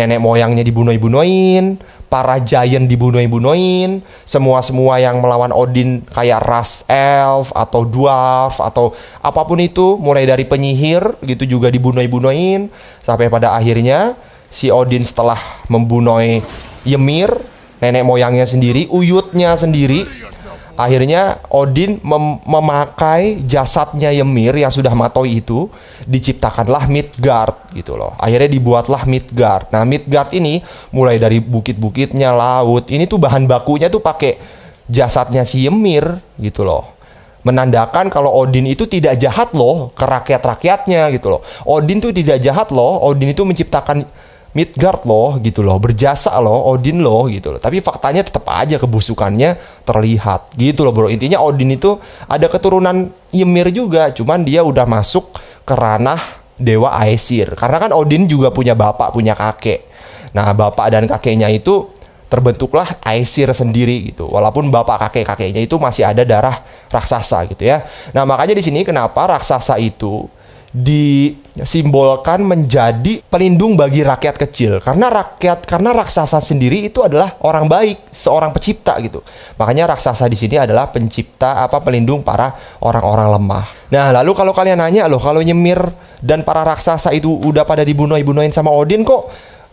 nenek moyangnya dibunuh-bunuhin, para giant dibunuh-bunuhin, semua-semua yang melawan Odin kayak ras elf atau dwarf atau apapun itu, mulai dari penyihir gitu juga dibunuh-bunuhin sampai pada akhirnya si Odin setelah membunuh Ymir, nenek moyangnya sendiri, uyutnya sendiri. Akhirnya Odin mem memakai jasadnya Ymir yang sudah matoi itu diciptakanlah Midgard gitu loh. Akhirnya dibuatlah Midgard. Nah, Midgard ini mulai dari bukit-bukitnya, laut. Ini tuh bahan bakunya tuh pakai jasadnya si Ymir gitu loh menandakan kalau Odin itu tidak jahat loh ke rakyat-rakyatnya gitu loh. Odin tuh tidak jahat loh. Odin itu menciptakan Midgard loh gitu loh berjasa loh Odin loh gitu loh tapi faktanya tetap aja kebusukannya terlihat gitu loh bro intinya Odin itu ada keturunan Ymir juga cuman dia udah masuk ke ranah dewa Aesir karena kan Odin juga punya bapak punya kakek nah bapak dan kakeknya itu terbentuklah Aesir sendiri gitu. Walaupun bapak kakek kakeknya itu masih ada darah raksasa gitu ya. Nah makanya di sini kenapa raksasa itu disimbolkan menjadi pelindung bagi rakyat kecil karena rakyat karena raksasa sendiri itu adalah orang baik seorang pencipta gitu makanya raksasa di sini adalah pencipta apa pelindung para orang-orang lemah nah lalu kalau kalian nanya loh kalau nyemir dan para raksasa itu udah pada dibunuh dibunuhin sama Odin kok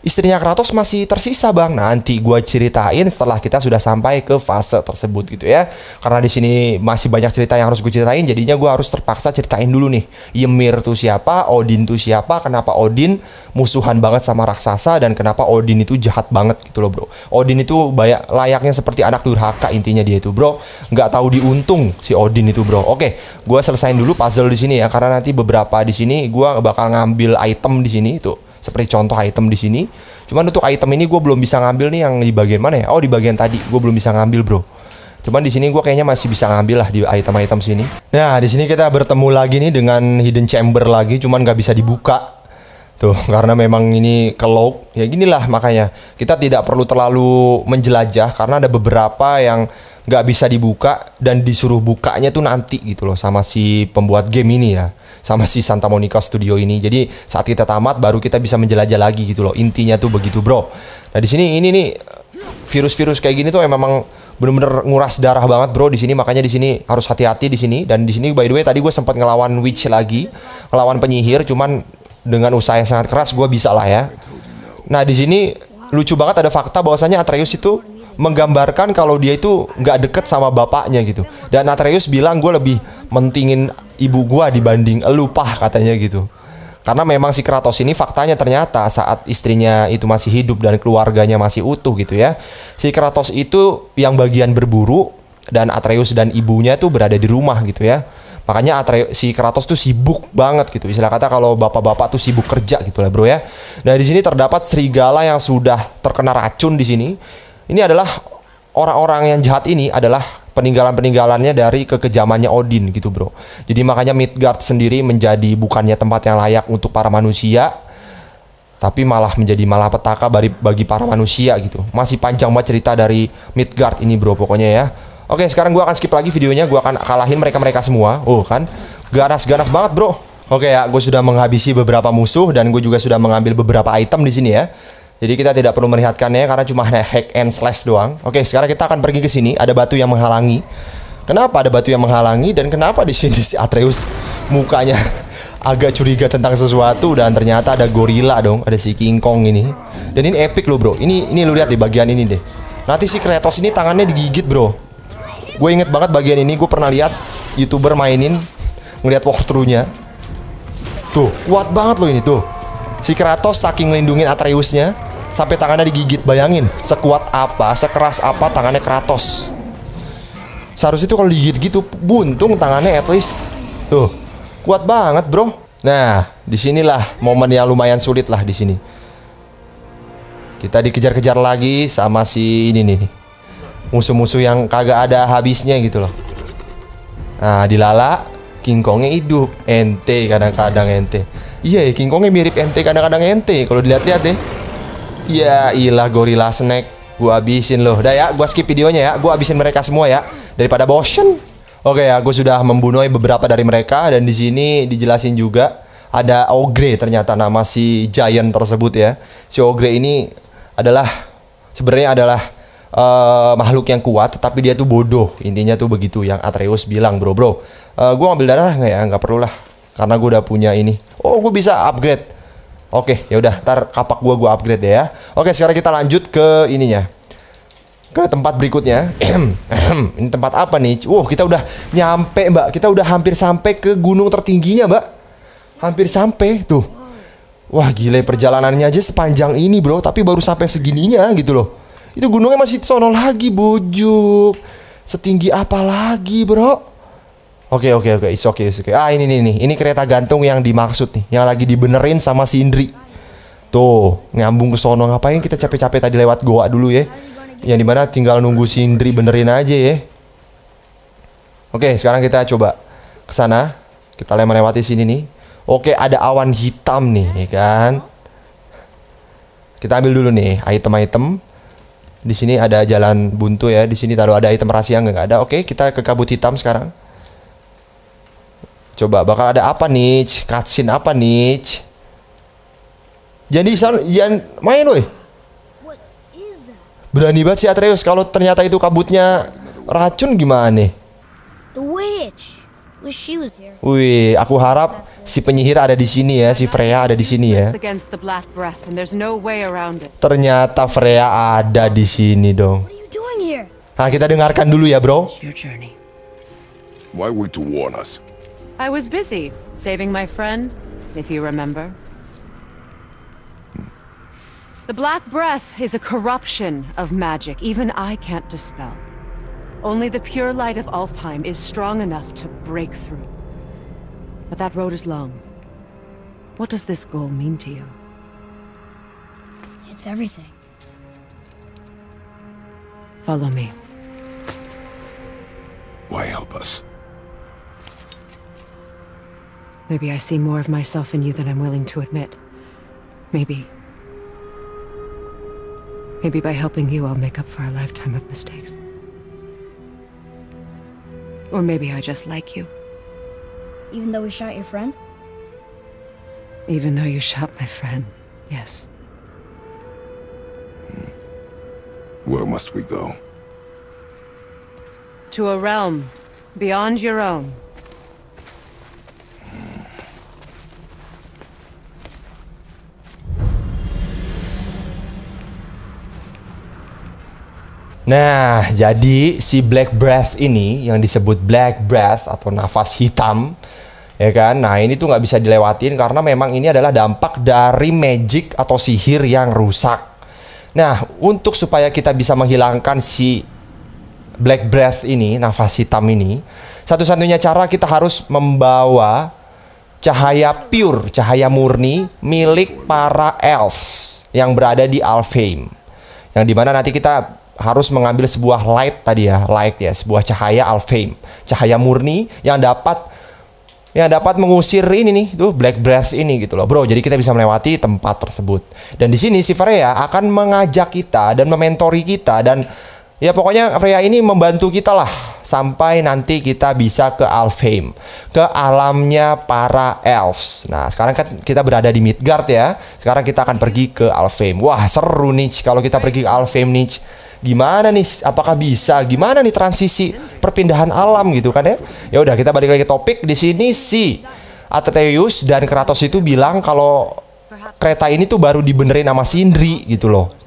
istrinya Kratos masih tersisa bang. Nah, nanti gue ceritain setelah kita sudah sampai ke fase tersebut gitu ya. Karena di sini masih banyak cerita yang harus gue ceritain, jadinya gue harus terpaksa ceritain dulu nih. Ymir tuh siapa, Odin tuh siapa, kenapa Odin musuhan banget sama raksasa dan kenapa Odin itu jahat banget gitu loh bro. Odin itu banyak layaknya seperti anak durhaka intinya dia itu bro. Nggak tahu diuntung si Odin itu bro. Oke, gue selesain dulu puzzle di sini ya karena nanti beberapa di sini gue bakal ngambil item di sini itu seperti contoh item di sini. Cuman untuk item ini gue belum bisa ngambil nih yang di bagian mana ya? Oh di bagian tadi gue belum bisa ngambil bro. Cuman di sini gue kayaknya masih bisa ngambil lah di item-item sini. Nah di sini kita bertemu lagi nih dengan hidden chamber lagi, cuman nggak bisa dibuka. Tuh karena memang ini kelok ya ginilah makanya kita tidak perlu terlalu menjelajah karena ada beberapa yang nggak bisa dibuka dan disuruh bukanya tuh nanti gitu loh sama si pembuat game ini ya sama si Santa Monica Studio ini. Jadi saat kita tamat baru kita bisa menjelajah lagi gitu loh. Intinya tuh begitu, Bro. Nah, di sini ini nih virus-virus kayak gini tuh emang memang bener-bener nguras darah banget bro di sini makanya di sini harus hati-hati di sini dan di sini by the way tadi gue sempat ngelawan witch lagi ngelawan penyihir cuman dengan usaha yang sangat keras gue bisa lah ya nah di sini lucu banget ada fakta bahwasanya Atreus itu menggambarkan kalau dia itu nggak deket sama bapaknya gitu. Dan Atreus bilang gue lebih mentingin ibu gue dibanding lu pah katanya gitu. Karena memang si Kratos ini faktanya ternyata saat istrinya itu masih hidup dan keluarganya masih utuh gitu ya. Si Kratos itu yang bagian berburu dan Atreus dan ibunya itu berada di rumah gitu ya. Makanya Atre, si Kratos tuh sibuk banget gitu. Istilah kata kalau bapak-bapak tuh sibuk kerja gitu lah bro ya. Nah di sini terdapat serigala yang sudah terkena racun di sini ini adalah orang-orang yang jahat ini adalah peninggalan-peninggalannya dari kekejamannya Odin gitu bro. Jadi makanya Midgard sendiri menjadi bukannya tempat yang layak untuk para manusia, tapi malah menjadi malapetaka bagi, bagi para manusia gitu. Masih panjang banget cerita dari Midgard ini bro pokoknya ya. Oke sekarang gue akan skip lagi videonya, gue akan kalahin mereka-mereka semua. Oh kan, ganas-ganas banget bro. Oke ya, gue sudah menghabisi beberapa musuh dan gue juga sudah mengambil beberapa item di sini ya. Jadi kita tidak perlu melihatkannya karena cuma hack and slash doang. Oke, sekarang kita akan pergi ke sini. Ada batu yang menghalangi. Kenapa ada batu yang menghalangi dan kenapa di sini si Atreus mukanya agak curiga tentang sesuatu dan ternyata ada gorila dong, ada si King Kong ini. Dan ini epic loh, Bro. Ini ini lu lihat di bagian ini deh. Nanti si Kratos ini tangannya digigit, Bro. Gue inget banget bagian ini, gue pernah lihat YouTuber mainin ngelihat walkthrough-nya. Tuh, kuat banget loh ini tuh. Si Kratos saking lindungin Atreusnya, sampai tangannya digigit bayangin sekuat apa sekeras apa tangannya Kratos seharusnya itu kalau digigit gitu buntung tangannya at least tuh kuat banget bro nah disinilah momen yang lumayan sulit lah di sini kita dikejar-kejar lagi sama si ini nih musuh-musuh yang kagak ada habisnya gitu loh nah dilala King Kongnya hidup ente kadang-kadang ente iya King Kongnya mirip ente kadang-kadang ente kalau dilihat-lihat deh Ya ilah gorila snack Gue abisin loh Udah ya gue skip videonya ya Gue abisin mereka semua ya Daripada bosen Oke ya gue sudah membunuh beberapa dari mereka Dan di sini dijelasin juga Ada Ogre ternyata nama si Giant tersebut ya Si Ogre ini adalah sebenarnya adalah uh, makhluk yang kuat Tapi dia tuh bodoh Intinya tuh begitu yang Atreus bilang bro bro uh, eh, Gue ngambil darah nggak ya? Nggak perlu lah Karena gue udah punya ini Oh gue bisa upgrade Oke, ya udah, ntar kapak gua gua upgrade deh ya. Oke, sekarang kita lanjut ke ininya. Ke tempat berikutnya. Ini tempat apa nih? Wow, kita udah nyampe, Mbak. Kita udah hampir sampai ke gunung tertingginya, Mbak. Hampir sampai tuh. Wah, gile perjalanannya aja sepanjang ini, Bro, tapi baru sampai segininya gitu loh. Itu gunungnya masih sono lagi, bujuk. Setinggi apa lagi, Bro? Oke okay, oke okay, oke, okay. it's okay it's okay. Ah ini nih ini ini kereta gantung yang dimaksud nih, yang lagi dibenerin sama si Indri. Tuh nyambung ke sono ngapain kita capek-capek tadi lewat goa dulu ya? Yang dimana tinggal nunggu si Indri benerin aja ya. Oke sekarang kita coba ke sana, kita di sini nih. Oke ada awan hitam nih, ya kan? Kita ambil dulu nih item-item. Di sini ada jalan buntu ya. Di sini taruh ada item rahasia nggak ada. Oke kita ke kabut hitam sekarang. Coba bakal ada apa nih? Cutscene apa nih? Jadi san, jangan main woi. Berani banget si Atreus kalau ternyata itu kabutnya racun gimana nih? Wih, aku harap si penyihir ada di sini ya, si Freya ada di sini ya. Ternyata Freya ada di sini dong. Nah, kita dengarkan dulu ya, Bro. Why wait to warn us? I was busy saving my friend, if you remember. The Black Breath is a corruption of magic even I can't dispel. Only the pure light of Alfheim is strong enough to break through. But that road is long. What does this goal mean to you? It's everything. Follow me. Why help us? Maybe I see more of myself in you than I'm willing to admit. Maybe. Maybe by helping you, I'll make up for a lifetime of mistakes. Or maybe I just like you. Even though we shot your friend? Even though you shot my friend, yes. Where must we go? To a realm beyond your own. Nah, jadi si black breath ini yang disebut black breath atau nafas hitam, ya kan? Nah, ini tuh nggak bisa dilewatin karena memang ini adalah dampak dari magic atau sihir yang rusak. Nah, untuk supaya kita bisa menghilangkan si black breath ini, nafas hitam ini, satu-satunya cara kita harus membawa cahaya pure, cahaya murni milik para elves yang berada di Alfheim. Yang dimana nanti kita harus mengambil sebuah light tadi ya, light ya, sebuah cahaya al fame cahaya murni yang dapat yang dapat mengusir ini nih, itu black breath ini gitu loh, bro. Jadi kita bisa melewati tempat tersebut. Dan di sini si Freya akan mengajak kita dan mementori kita dan Ya pokoknya Freya ini membantu kita lah sampai nanti kita bisa ke Alfheim, ke alamnya para elves. Nah, sekarang kan kita berada di Midgard ya. Sekarang kita akan pergi ke Alfheim. Wah, seru nih kalau kita pergi ke Alfheim nih. Gimana nih apakah bisa? Gimana nih transisi perpindahan alam gitu kan ya? Ya udah kita balik lagi ke topik di sini si Atreus dan Kratos itu bilang kalau kereta ini tuh baru dibenerin sama Sindri gitu loh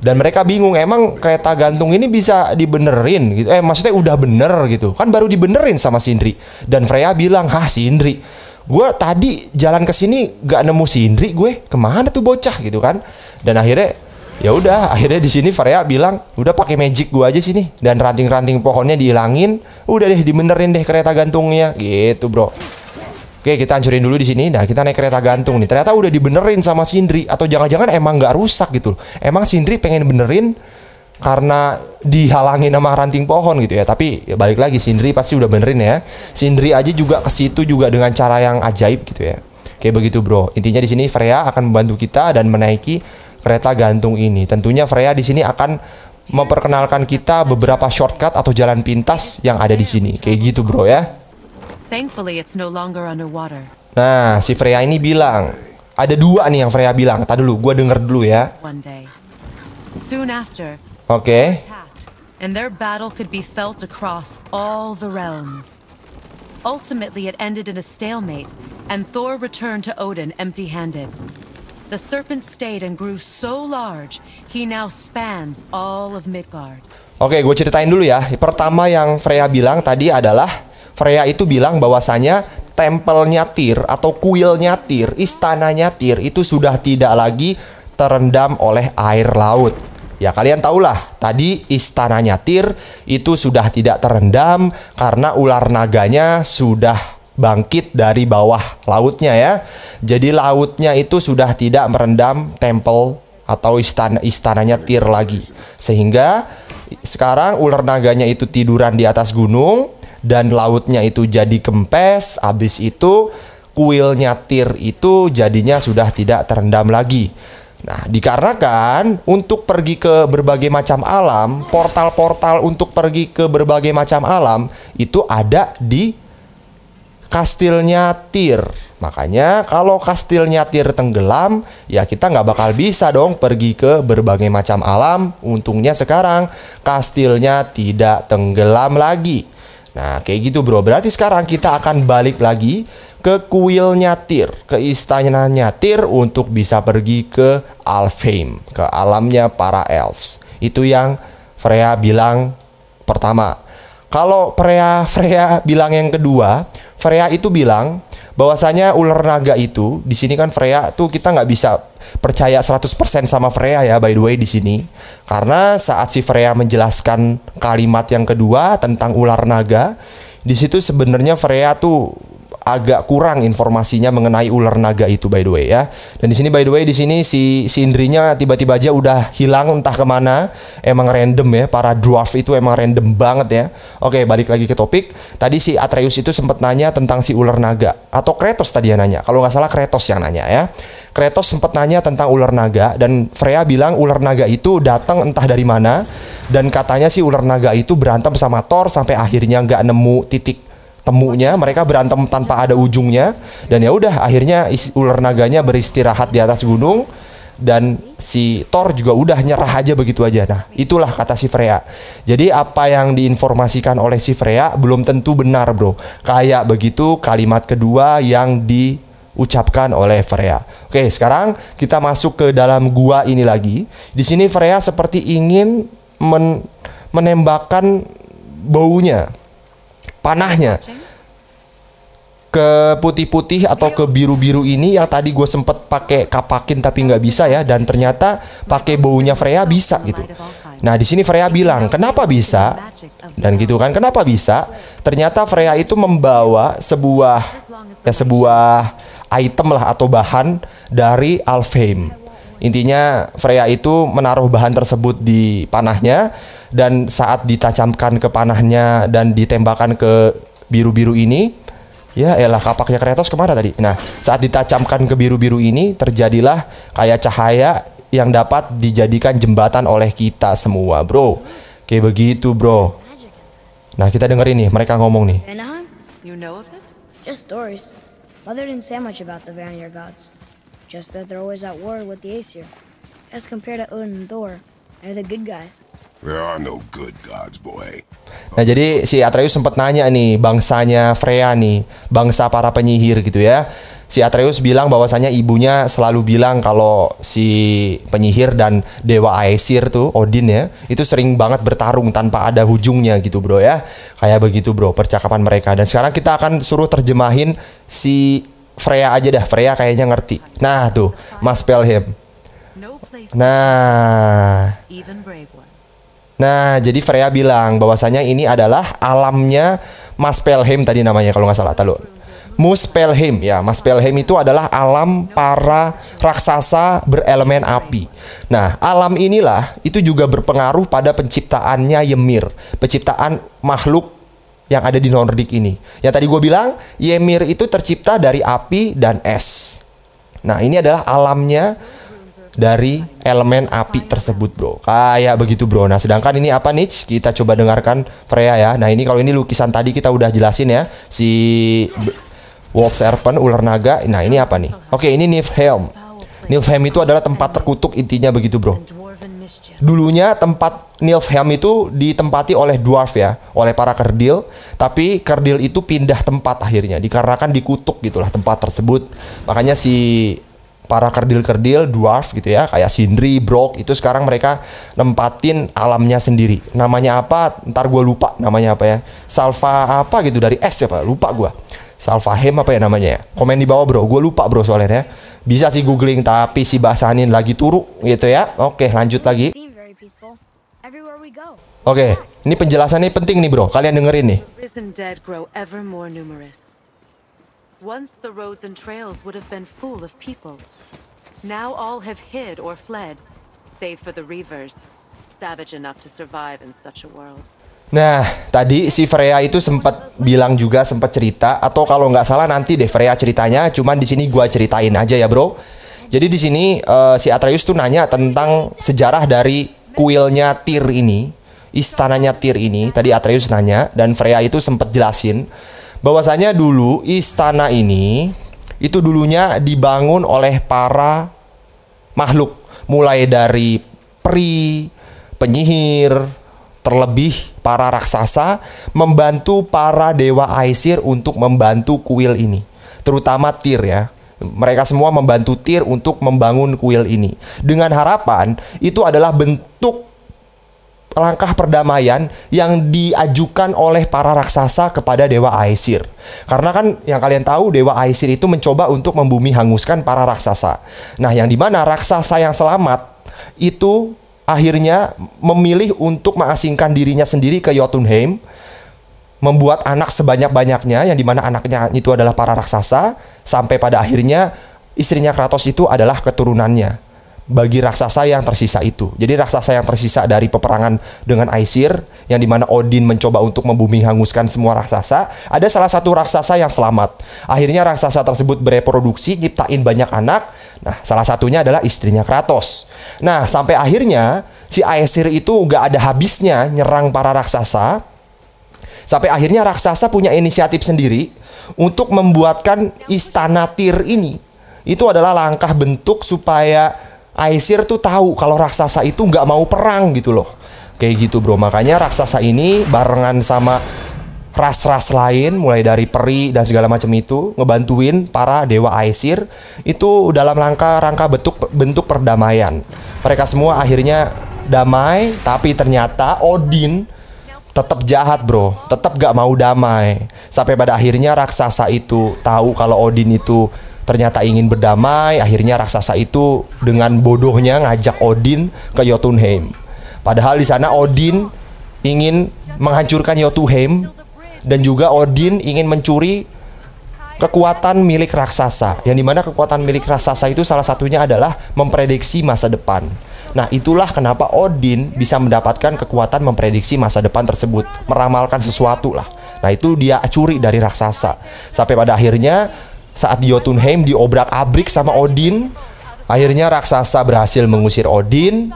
dan mereka bingung emang kereta gantung ini bisa dibenerin gitu eh maksudnya udah bener gitu kan baru dibenerin sama Sindri dan Freya bilang hah Sindri gue tadi jalan ke sini gak nemu Sindri gue kemana tuh bocah gitu kan dan akhirnya ya udah akhirnya di sini Freya bilang udah pakai magic gue aja sini dan ranting-ranting pohonnya dihilangin udah deh dibenerin deh kereta gantungnya gitu bro Oke, kita hancurin dulu di sini. Nah, kita naik kereta gantung nih. Ternyata udah dibenerin sama Sindri atau jangan-jangan emang nggak rusak gitu Emang Sindri pengen benerin karena dihalangi sama ranting pohon gitu ya. Tapi ya balik lagi Sindri pasti udah benerin ya. Sindri aja juga ke situ juga dengan cara yang ajaib gitu ya. Oke begitu, Bro. Intinya di sini Freya akan membantu kita dan menaiki kereta gantung ini. Tentunya Freya di sini akan memperkenalkan kita beberapa shortcut atau jalan pintas yang ada di sini. Kayak gitu, Bro ya. Thankfully it's no longer underwater. Nah, si Freya ini bilang, ada dua nih yang Freya bilang. Tadi dulu, gue denger dulu ya. One day. Soon after. Oke. Okay. And their battle could be felt across all the realms. Ultimately, it ended in a stalemate, and Thor returned to Odin empty-handed. The serpent stayed and grew so large, he now spans all of Midgard. Oke, okay, gue ceritain dulu ya. Pertama yang Freya bilang tadi adalah Freya itu bilang bahwasanya tempelnya Tir atau kuilnya Tir, istananya Tir itu sudah tidak lagi terendam oleh air laut. Ya kalian tahulah tadi istananya Tir itu sudah tidak terendam karena ular naganya sudah bangkit dari bawah lautnya ya. Jadi lautnya itu sudah tidak merendam tempel atau istana istananya Tir lagi. Sehingga sekarang ular naganya itu tiduran di atas gunung dan lautnya itu jadi kempes habis itu kuilnya tir itu jadinya sudah tidak terendam lagi. Nah, dikarenakan untuk pergi ke berbagai macam alam, portal-portal untuk pergi ke berbagai macam alam itu ada di kastilnya Tir. Makanya kalau kastilnya Tir tenggelam, ya kita nggak bakal bisa dong pergi ke berbagai macam alam. Untungnya sekarang kastilnya tidak tenggelam lagi. Nah, kayak gitu bro. Berarti sekarang kita akan balik lagi ke kuil Tir, ke istananya Tir untuk bisa pergi ke Alfheim, ke alamnya para elves. Itu yang Freya bilang pertama. Kalau Freya Freya bilang yang kedua, Freya itu bilang bahwasanya ular naga itu di sini kan Freya tuh kita nggak bisa percaya 100% sama Freya ya by the way di sini karena saat si Freya menjelaskan kalimat yang kedua tentang ular naga di situ sebenarnya Freya tuh agak kurang informasinya mengenai ular naga itu by the way ya. Dan di sini by the way di sini si si tiba-tiba aja udah hilang entah kemana. Emang random ya para dwarf itu emang random banget ya. Oke balik lagi ke topik. Tadi si Atreus itu sempat nanya tentang si ular naga atau Kretos tadi yang nanya. Kalau nggak salah Kretos yang nanya ya. Kretos sempat nanya tentang ular naga dan Freya bilang ular naga itu datang entah dari mana dan katanya si ular naga itu berantem sama Thor sampai akhirnya nggak nemu titik temunya mereka berantem tanpa ada ujungnya dan ya udah akhirnya ular naganya beristirahat di atas gunung dan si Thor juga udah nyerah aja begitu aja. Nah, itulah kata si Freya. Jadi apa yang diinformasikan oleh si Freya belum tentu benar, Bro. Kayak begitu kalimat kedua yang diucapkan oleh Freya. Oke, sekarang kita masuk ke dalam gua ini lagi. Di sini Freya seperti ingin men menembakkan baunya panahnya ke putih-putih atau ke biru-biru ini yang tadi gue sempet pakai kapakin tapi nggak bisa ya dan ternyata pakai baunya Freya bisa gitu. Nah di sini Freya bilang kenapa bisa dan gitu kan kenapa bisa? Ternyata Freya itu membawa sebuah ya sebuah item lah atau bahan dari Alfheim. Intinya Freya itu menaruh bahan tersebut di panahnya dan saat ditacamkan ke panahnya dan ditembakkan ke biru-biru ini Ya elah kapaknya Kratos kemana tadi? Nah saat ditacamkan ke biru-biru ini terjadilah kayak cahaya yang dapat dijadikan jembatan oleh kita semua bro Kayak begitu bro Nah kita dengerin nih mereka ngomong nih Just that they're always at war with the Aesir. As compared to Odin and Thor, they're the good guys. There are no good gods, boy. Nah jadi si Atreus sempat nanya nih bangsanya Freya nih, bangsa para penyihir gitu ya. Si Atreus bilang bahwasanya ibunya selalu bilang kalau si penyihir dan dewa Aesir tuh Odin ya, itu sering banget bertarung tanpa ada hujungnya gitu bro ya. Kayak begitu bro percakapan mereka. Dan sekarang kita akan suruh terjemahin si Freya aja dah, Freya kayaknya ngerti. Nah tuh, Mas Pelham. Nah. Nah, jadi Freya bilang bahwasanya ini adalah alamnya Mas Pelham tadi namanya kalau nggak salah, tahu. Muspelheim ya Mas Pelhem itu adalah alam para raksasa berelemen api Nah alam inilah itu juga berpengaruh pada penciptaannya Ymir Penciptaan makhluk yang ada di Nordik ini. Yang tadi gue bilang, Ymir itu tercipta dari api dan es. Nah, ini adalah alamnya dari elemen api tersebut, bro. Kayak begitu, bro. Nah, sedangkan ini apa, Nich? Kita coba dengarkan Freya ya. Nah, ini kalau ini lukisan tadi kita udah jelasin ya. Si Wolf Serpent, ular naga. Nah, ini apa nih? Oke, ini Nifhelm. Niflheim itu adalah tempat terkutuk intinya begitu, bro dulunya tempat Nilfheim itu ditempati oleh dwarf ya, oleh para kerdil. Tapi kerdil itu pindah tempat akhirnya, dikarenakan dikutuk gitulah tempat tersebut. Makanya si para kerdil-kerdil dwarf gitu ya, kayak Sindri, Brok itu sekarang mereka nempatin alamnya sendiri. Namanya apa? Ntar gue lupa namanya apa ya. Salva apa gitu dari S ya pak, lupa gue. Salfahem apa ya namanya ya? Komen di bawah bro, gue lupa bro soalnya ya. Bisa sih googling tapi si bahasanin lagi turu gitu ya. Oke lanjut lagi. Oke, okay. ini penjelasannya penting nih bro. Kalian dengerin nih. Nah, tadi si Freya itu sempat bilang juga sempat cerita atau kalau nggak salah nanti deh Freya ceritanya, cuman di sini gua ceritain aja ya, Bro. Jadi di sini uh, si Atreus tuh nanya tentang sejarah dari kuilnya Tyr ini istananya Tir ini tadi Atreus nanya dan Freya itu sempat jelasin bahwasanya dulu istana ini itu dulunya dibangun oleh para makhluk mulai dari peri penyihir, terlebih para raksasa membantu para dewa Aesir untuk membantu kuil ini, terutama Tir ya. Mereka semua membantu Tir untuk membangun kuil ini. Dengan harapan itu adalah bentuk langkah perdamaian yang diajukan oleh para raksasa kepada Dewa Aesir. Karena kan yang kalian tahu Dewa Aesir itu mencoba untuk membumi hanguskan para raksasa. Nah yang dimana raksasa yang selamat itu akhirnya memilih untuk mengasingkan dirinya sendiri ke Jotunheim membuat anak sebanyak-banyaknya yang dimana anaknya itu adalah para raksasa sampai pada akhirnya istrinya Kratos itu adalah keturunannya bagi raksasa yang tersisa itu. Jadi raksasa yang tersisa dari peperangan dengan Aesir yang dimana Odin mencoba untuk membumi hanguskan semua raksasa, ada salah satu raksasa yang selamat. Akhirnya raksasa tersebut bereproduksi, nyiptain banyak anak. Nah, salah satunya adalah istrinya Kratos. Nah, sampai akhirnya si Aesir itu nggak ada habisnya nyerang para raksasa. Sampai akhirnya raksasa punya inisiatif sendiri untuk membuatkan istana Tir ini. Itu adalah langkah bentuk supaya Aesir tuh tahu kalau raksasa itu nggak mau perang gitu loh. Kayak gitu bro. Makanya raksasa ini barengan sama ras-ras lain mulai dari peri dan segala macam itu ngebantuin para dewa Aesir itu dalam rangka rangka bentuk bentuk perdamaian. Mereka semua akhirnya damai tapi ternyata Odin tetap jahat bro, tetap gak mau damai. Sampai pada akhirnya raksasa itu tahu kalau Odin itu ternyata ingin berdamai, akhirnya raksasa itu dengan bodohnya ngajak Odin ke Jotunheim. Padahal di sana Odin ingin menghancurkan Jotunheim dan juga Odin ingin mencuri kekuatan milik raksasa. Yang dimana kekuatan milik raksasa itu salah satunya adalah memprediksi masa depan. Nah, itulah kenapa Odin bisa mendapatkan kekuatan memprediksi masa depan tersebut, meramalkan sesuatu lah. Nah, itu dia curi dari raksasa. Sampai pada akhirnya saat Jotunheim diobrak-abrik sama Odin. Akhirnya raksasa berhasil mengusir Odin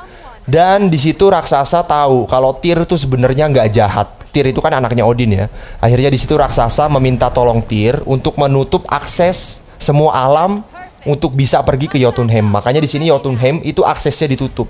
dan di situ raksasa tahu kalau Tyr itu sebenarnya nggak jahat. Tyr itu kan anaknya Odin ya. Akhirnya di situ raksasa meminta tolong Tyr untuk menutup akses semua alam untuk bisa pergi ke Jotunheim. Makanya di sini Jotunheim itu aksesnya ditutup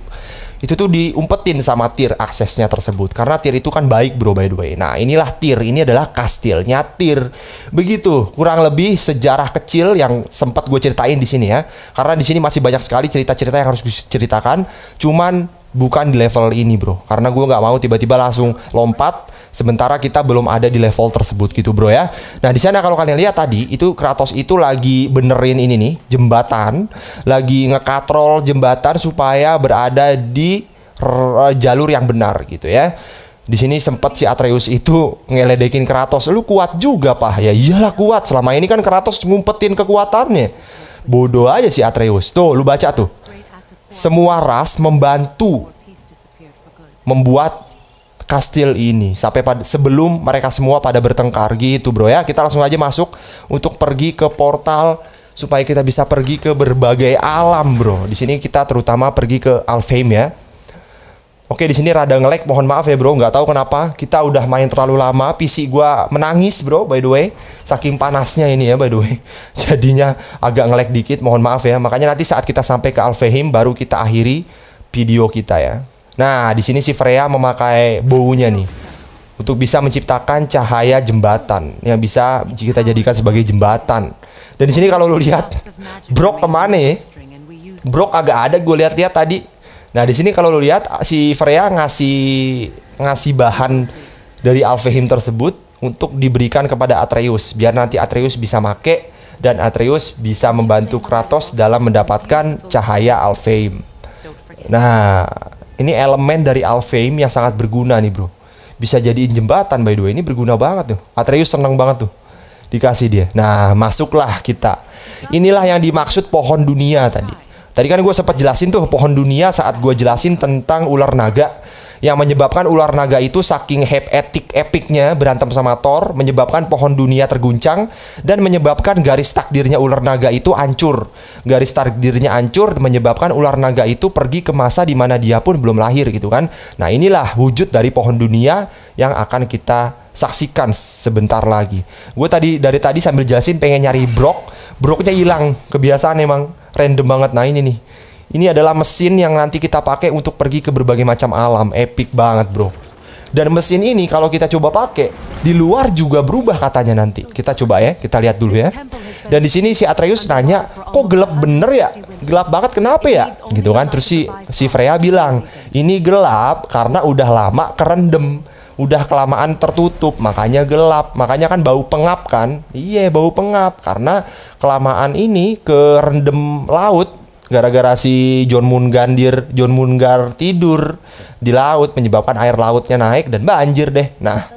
itu tuh diumpetin sama tir aksesnya tersebut karena tir itu kan baik bro by the way nah inilah tir ini adalah kastilnya tir begitu kurang lebih sejarah kecil yang sempat gue ceritain di sini ya karena di sini masih banyak sekali cerita-cerita yang harus gue ceritakan cuman bukan di level ini bro karena gue nggak mau tiba-tiba langsung lompat Sementara kita belum ada di level tersebut gitu bro ya. Nah di sana kalau kalian lihat tadi itu Kratos itu lagi benerin ini nih jembatan, lagi ngekatrol jembatan supaya berada di jalur yang benar gitu ya di sini sempat si Atreus itu ngeledekin Kratos. Lu kuat juga, Pak. Ya iyalah kuat. Selama ini kan Kratos ngumpetin kekuatannya. Bodoh aja si Atreus. Tuh, lu baca tuh. Semua ras membantu membuat kastil ini sampai pada, sebelum mereka semua pada bertengkar gitu bro ya kita langsung aja masuk untuk pergi ke portal supaya kita bisa pergi ke berbagai alam bro di sini kita terutama pergi ke Alfheim ya Oke di sini rada ngelek mohon maaf ya bro nggak tahu kenapa kita udah main terlalu lama PC gua menangis bro by the way saking panasnya ini ya by the way jadinya agak ngelek dikit mohon maaf ya makanya nanti saat kita sampai ke Alfheim baru kita akhiri video kita ya Nah, di sini si Freya memakai baunya nih untuk bisa menciptakan cahaya jembatan yang bisa kita jadikan sebagai jembatan. Dan di sini kalau lu lihat Brok kemana ya? Brok agak ada gue lihat-lihat tadi. Nah di sini kalau lu lihat si Freya ngasih ngasih bahan dari Alfheim tersebut untuk diberikan kepada Atreus biar nanti Atreus bisa make dan Atreus bisa membantu Kratos dalam mendapatkan cahaya Alfheim. Nah, ini elemen dari Alfheim yang sangat berguna nih bro. Bisa jadiin jembatan by the way. Ini berguna banget tuh. Atreus seneng banget tuh. Dikasih dia. Nah masuklah kita. Inilah yang dimaksud pohon dunia tadi. Tadi kan gue sempat jelasin tuh pohon dunia saat gue jelasin tentang ular naga yang menyebabkan ular naga itu saking epic epiknya berantem sama Thor menyebabkan pohon dunia terguncang dan menyebabkan garis takdirnya ular naga itu hancur. Garis takdirnya hancur menyebabkan ular naga itu pergi ke masa di mana dia pun belum lahir gitu kan. Nah, inilah wujud dari pohon dunia yang akan kita saksikan sebentar lagi. Gue tadi dari tadi sambil jelasin pengen nyari brok, broknya hilang. Kebiasaan emang random banget nah ini nih ini adalah mesin yang nanti kita pakai untuk pergi ke berbagai macam alam. Epic banget, bro. Dan mesin ini kalau kita coba pakai, di luar juga berubah katanya nanti. Kita coba ya, kita lihat dulu ya. Dan di sini si Atreus nanya, kok gelap bener ya? Gelap banget kenapa ya? Gitu kan. Terus si, si Freya bilang, ini gelap karena udah lama kerendem. Udah kelamaan tertutup, makanya gelap. Makanya kan bau pengap kan? Iya, bau pengap. Karena kelamaan ini kerendem laut, gara-gara si John Mungandir John Mungar tidur di laut menyebabkan air lautnya naik dan banjir deh nah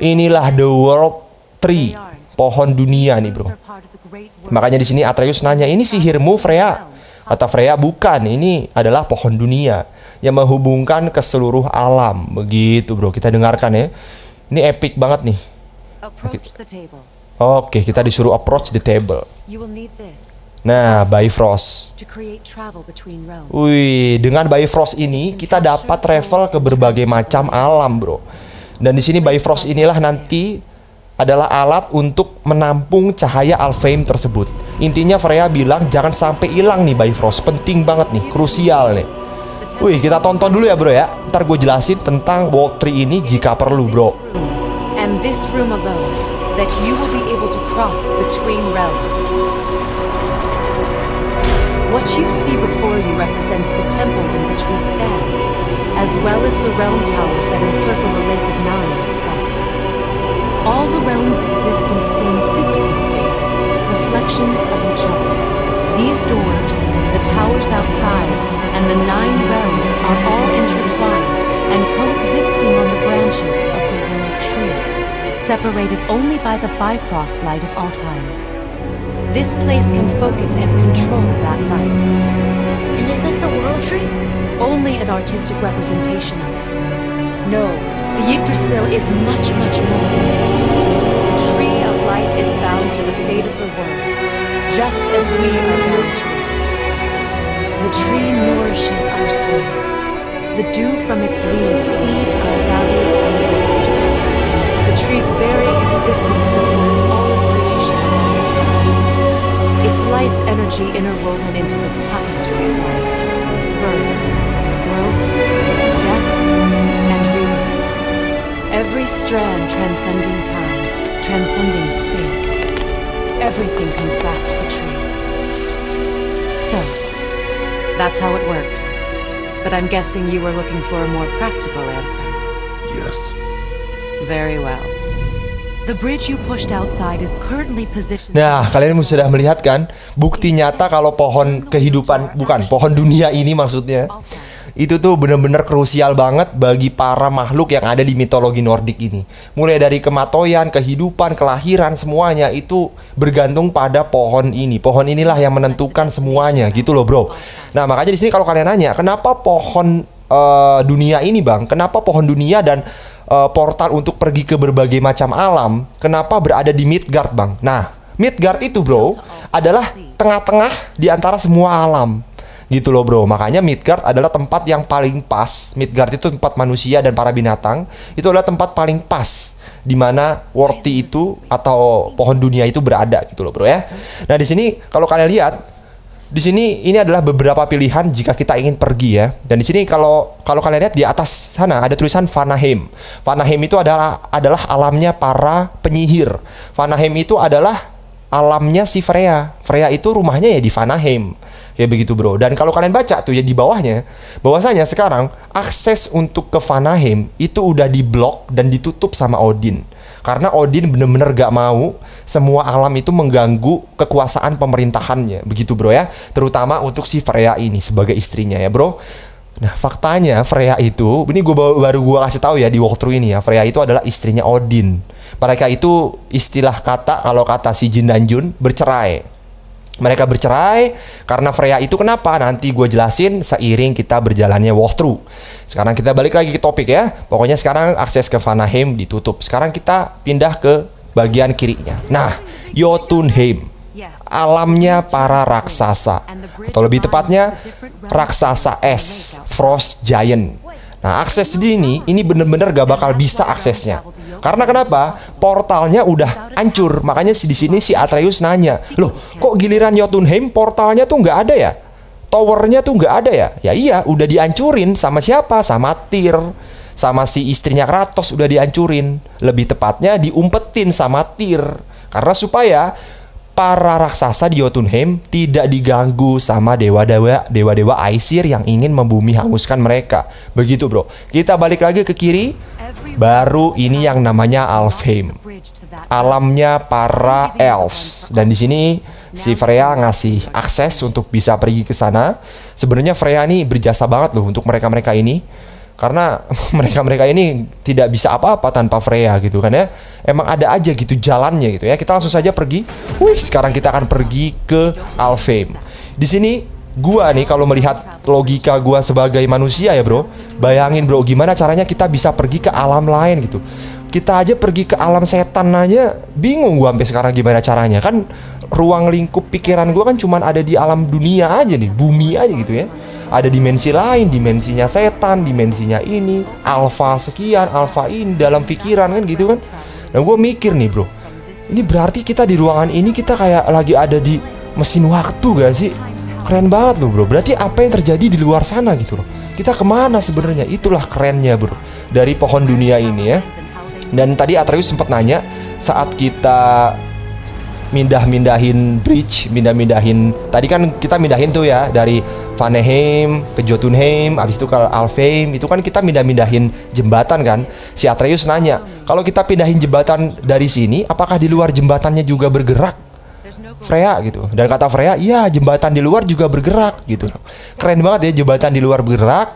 inilah the world tree pohon dunia nih bro makanya di sini Atreus nanya ini sihirmu Freya kata Freya bukan ini adalah pohon dunia yang menghubungkan ke seluruh alam begitu bro kita dengarkan ya ini epic banget nih Oke, kita disuruh approach the table. Nah, Bifrost. Wih, dengan Bifrost ini kita dapat travel ke berbagai macam alam, bro. Dan di sini Bifrost inilah nanti adalah alat untuk menampung cahaya alfheim tersebut. Intinya Freya bilang jangan sampai hilang nih Bifrost, penting banget nih, krusial nih. Wih, kita tonton dulu ya bro ya. Ntar gue jelasin tentang World Tree ini jika perlu bro. And this room alone that you will be able to cross between realms. What you see before you represents the temple in which we stand, as well as the realm towers that encircle the Lake of Nine itself. All the realms exist in the same physical space, reflections of each other. These doors, the towers outside, and the nine realms are all intertwined and coexisting on the branches of the world tree, separated only by the Bifrost light of Alfheim. This place can focus and control that light. And is this the World Tree? Only an artistic representation of it. No, the Yggdrasil is much, much more than this. The Tree of Life is bound to the fate of the world, just as we are bound to it. The tree nourishes our souls. The dew from its leaves feeds our valleys woven into the tapestry of life. Birth, growth, death, and rebirth. Every strand transcending time, transcending space. Everything comes back to the tree. So, that's how it works. But I'm guessing you were looking for a more practical answer. Yes. Very well. Nah, kalian sudah melihat kan bukti nyata kalau pohon kehidupan bukan pohon dunia ini maksudnya. Itu tuh benar-benar krusial banget bagi para makhluk yang ada di mitologi Nordik ini. Mulai dari kematoyan, kehidupan, kelahiran semuanya itu bergantung pada pohon ini. Pohon inilah yang menentukan semuanya gitu loh, Bro. Nah, makanya di sini kalau kalian nanya, kenapa pohon uh, dunia ini, Bang? Kenapa pohon dunia dan uh, portal untuk pergi ke berbagai macam alam, kenapa berada di Midgard, Bang? Nah, Midgard itu, Bro, iya, adalah tengah-tengah di antara semua alam. Gitu loh, Bro. Makanya Midgard adalah tempat yang paling pas. Midgard itu tempat manusia dan para binatang. Itu adalah tempat paling pas di mana Worthy itu atau pohon dunia itu berada gitu loh, Bro ya. Nah, di sini kalau kalian lihat di sini ini adalah beberapa pilihan jika kita ingin pergi ya. Dan di sini kalau kalau kalian lihat di atas sana ada tulisan Vanaheim. Vanaheim itu adalah adalah alamnya para penyihir. Vanaheim itu adalah alamnya si Freya. Freya itu rumahnya ya di Vanaheim. Kayak begitu bro. Dan kalau kalian baca tuh ya di bawahnya, bahwasanya sekarang akses untuk ke Vanaheim itu udah diblok dan ditutup sama Odin karena Odin bener-bener gak mau semua alam itu mengganggu kekuasaan pemerintahannya begitu bro ya terutama untuk si Freya ini sebagai istrinya ya bro Nah faktanya Freya itu ini gue baru, baru gue kasih tahu ya di walkthrough ini ya Freya itu adalah istrinya Odin. Mereka itu istilah kata kalau kata si Jin dan Jun bercerai mereka bercerai karena Freya itu kenapa? Nanti gue jelasin seiring kita berjalannya walkthrough. Sekarang kita balik lagi ke topik ya. Pokoknya sekarang akses ke Vanaheim ditutup. Sekarang kita pindah ke bagian kirinya. Nah, Jotunheim. Alamnya para raksasa. Atau lebih tepatnya, raksasa es, Frost Giant. Nah, akses di ini, ini bener-bener gak bakal bisa aksesnya. Karena kenapa? Portalnya udah hancur. Makanya di sini si Atreus nanya, "Loh, kok giliran Jotunheim portalnya tuh nggak ada ya? Towernya tuh nggak ada ya?" Ya iya, udah dihancurin sama siapa? Sama Tyr sama si istrinya Kratos udah dihancurin. Lebih tepatnya diumpetin sama Tyr. Karena supaya para raksasa di Jotunheim tidak diganggu sama dewa-dewa dewa-dewa Aesir yang ingin membumi hanguskan mereka. Begitu, Bro. Kita balik lagi ke kiri. Baru ini yang namanya Alfheim. Alamnya para elves. Dan di sini si Freya ngasih akses untuk bisa pergi ke sana. Sebenarnya Freya ini berjasa banget loh untuk mereka-mereka ini karena mereka-mereka ini tidak bisa apa-apa tanpa Freya gitu kan ya. Emang ada aja gitu jalannya gitu ya. Kita langsung saja pergi. Wih, sekarang kita akan pergi ke Alfheim. Di sini gua nih kalau melihat logika gua sebagai manusia ya, Bro. Bayangin, Bro, gimana caranya kita bisa pergi ke alam lain gitu. Kita aja pergi ke alam setan aja bingung gua sampai sekarang gimana caranya. Kan ruang lingkup pikiran gua kan cuman ada di alam dunia aja nih, bumi aja gitu ya ada dimensi lain dimensinya setan dimensinya ini alfa sekian alfa ini dalam pikiran kan gitu kan nah gue mikir nih bro ini berarti kita di ruangan ini kita kayak lagi ada di mesin waktu gak sih keren banget loh bro berarti apa yang terjadi di luar sana gitu loh kita kemana sebenarnya itulah kerennya bro dari pohon dunia ini ya dan tadi Atreus sempat nanya saat kita mindah-mindahin bridge, mindah-mindahin. Tadi kan kita mindahin tuh ya dari Vaneheim ke Jotunheim, abis itu ke Alfheim, itu kan kita mindah-mindahin jembatan kan. Si Atreus nanya, kalau kita pindahin jembatan dari sini, apakah di luar jembatannya juga bergerak? Freya gitu. Dan kata Freya, iya jembatan di luar juga bergerak gitu. Keren banget ya jembatan di luar bergerak.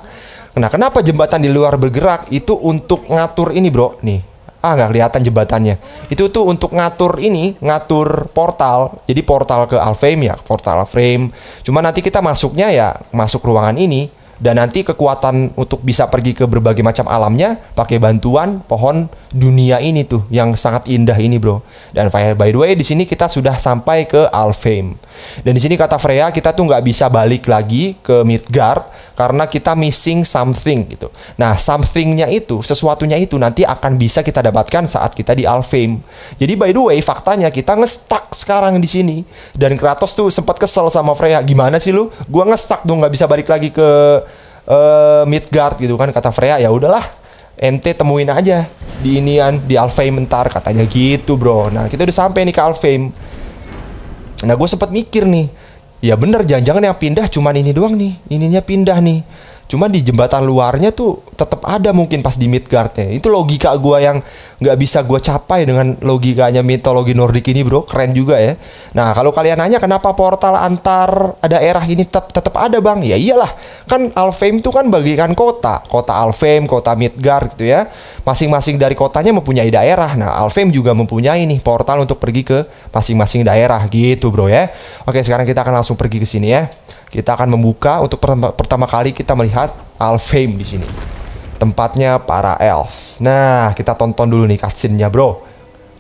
Nah, kenapa jembatan di luar bergerak? Itu untuk ngatur ini, Bro. Nih, ah nggak kelihatan jembatannya itu tuh untuk ngatur ini ngatur portal jadi portal ke Alfheim ya portal frame cuma nanti kita masuknya ya masuk ruangan ini dan nanti kekuatan untuk bisa pergi ke berbagai macam alamnya pakai bantuan pohon dunia ini tuh yang sangat indah ini bro. Dan by the way di sini kita sudah sampai ke Alfheim. Dan di sini kata Freya kita tuh nggak bisa balik lagi ke Midgard karena kita missing something gitu. Nah somethingnya itu sesuatunya itu nanti akan bisa kita dapatkan saat kita di Alfheim. Jadi by the way faktanya kita ngestak sekarang di sini dan Kratos tuh sempat kesel sama Freya gimana sih lu? Gua ngestak tuh nggak bisa balik lagi ke eh, Midgard gitu kan kata Freya ya udahlah ente temuin aja di inian di Alfheim mentar katanya gitu bro nah kita udah sampai nih ke Alfheim nah gue sempat mikir nih ya bener jangan-jangan yang pindah cuman ini doang nih ininya pindah nih Cuma di jembatan luarnya tuh tetap ada mungkin pas di Midgardnya. Itu logika gue yang nggak bisa gue capai dengan logikanya mitologi Nordik ini bro. Keren juga ya. Nah kalau kalian nanya kenapa portal antar daerah ini tetap tetap ada bang? Ya iyalah. Kan Alfheim itu kan bagikan kota. Kota Alfheim, kota Midgard gitu ya. Masing-masing dari kotanya mempunyai daerah. Nah Alfheim juga mempunyai nih portal untuk pergi ke masing-masing daerah gitu bro ya. Oke sekarang kita akan langsung pergi ke sini ya. Kita akan membuka untuk pertama, kali kita melihat Alfheim di sini. Tempatnya para elf. Nah, kita tonton dulu nih cutscene-nya, Bro.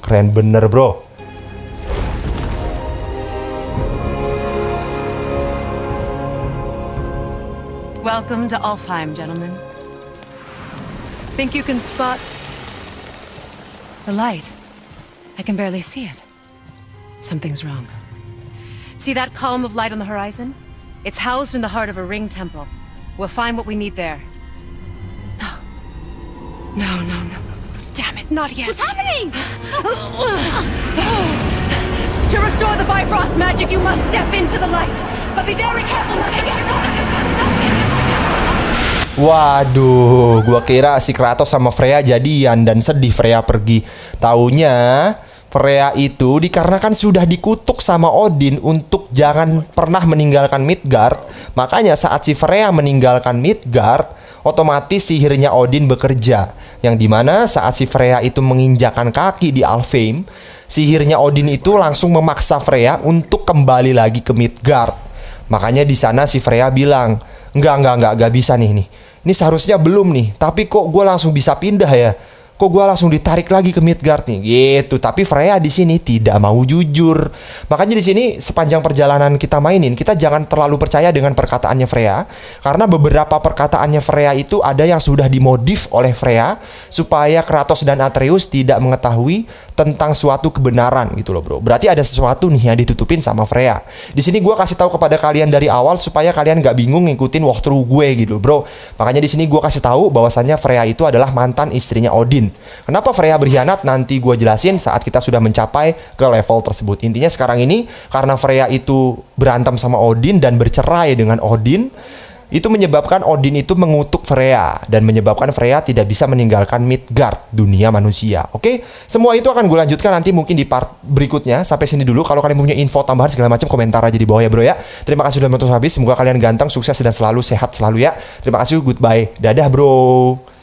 Keren bener, Bro. Welcome to Alfheim, gentlemen. Think you can spot the light? I can barely see it. Something's wrong. See that column of light on the horizon? It's housed in the heart of a ring temple. We'll find what we need there. No. No, no, no. Damn it, not yet. What's happening? to restore the Bifrost magic, you must step into the light. But be very careful not to get caught. Waduh, gua kira si Kratos sama Freya jadian dan sedih Freya pergi. Taunya Freya itu dikarenakan sudah dikutuk sama Odin untuk jangan pernah meninggalkan Midgard. Makanya saat si Freya meninggalkan Midgard, otomatis sihirnya Odin bekerja. Yang dimana saat si Freya itu menginjakan kaki di Alfheim, sihirnya Odin itu langsung memaksa Freya untuk kembali lagi ke Midgard. Makanya di sana si Freya bilang, enggak, enggak, enggak, enggak bisa nih, nih. Ini seharusnya belum nih, tapi kok gue langsung bisa pindah ya? kok gue langsung ditarik lagi ke Midgard nih gitu tapi Freya di sini tidak mau jujur makanya di sini sepanjang perjalanan kita mainin kita jangan terlalu percaya dengan perkataannya Freya karena beberapa perkataannya Freya itu ada yang sudah dimodif oleh Freya supaya Kratos dan Atreus tidak mengetahui tentang suatu kebenaran gitu loh bro berarti ada sesuatu nih yang ditutupin sama Freya di sini gue kasih tahu kepada kalian dari awal supaya kalian gak bingung ngikutin walkthrough gue gitu bro makanya di sini gue kasih tahu bahwasannya Freya itu adalah mantan istrinya Odin Kenapa Freya berkhianat? Nanti gue jelasin saat kita sudah mencapai ke level tersebut. Intinya sekarang ini karena Freya itu berantem sama Odin dan bercerai dengan Odin, itu menyebabkan Odin itu mengutuk Freya dan menyebabkan Freya tidak bisa meninggalkan Midgard, dunia manusia. Oke, semua itu akan gue lanjutkan nanti mungkin di part berikutnya. Sampai sini dulu. Kalau kalian punya info tambahan segala macam komentar aja di bawah ya bro ya. Terima kasih sudah menonton habis. Semoga kalian ganteng, sukses dan selalu sehat selalu ya. Terima kasih. Goodbye. Dadah bro.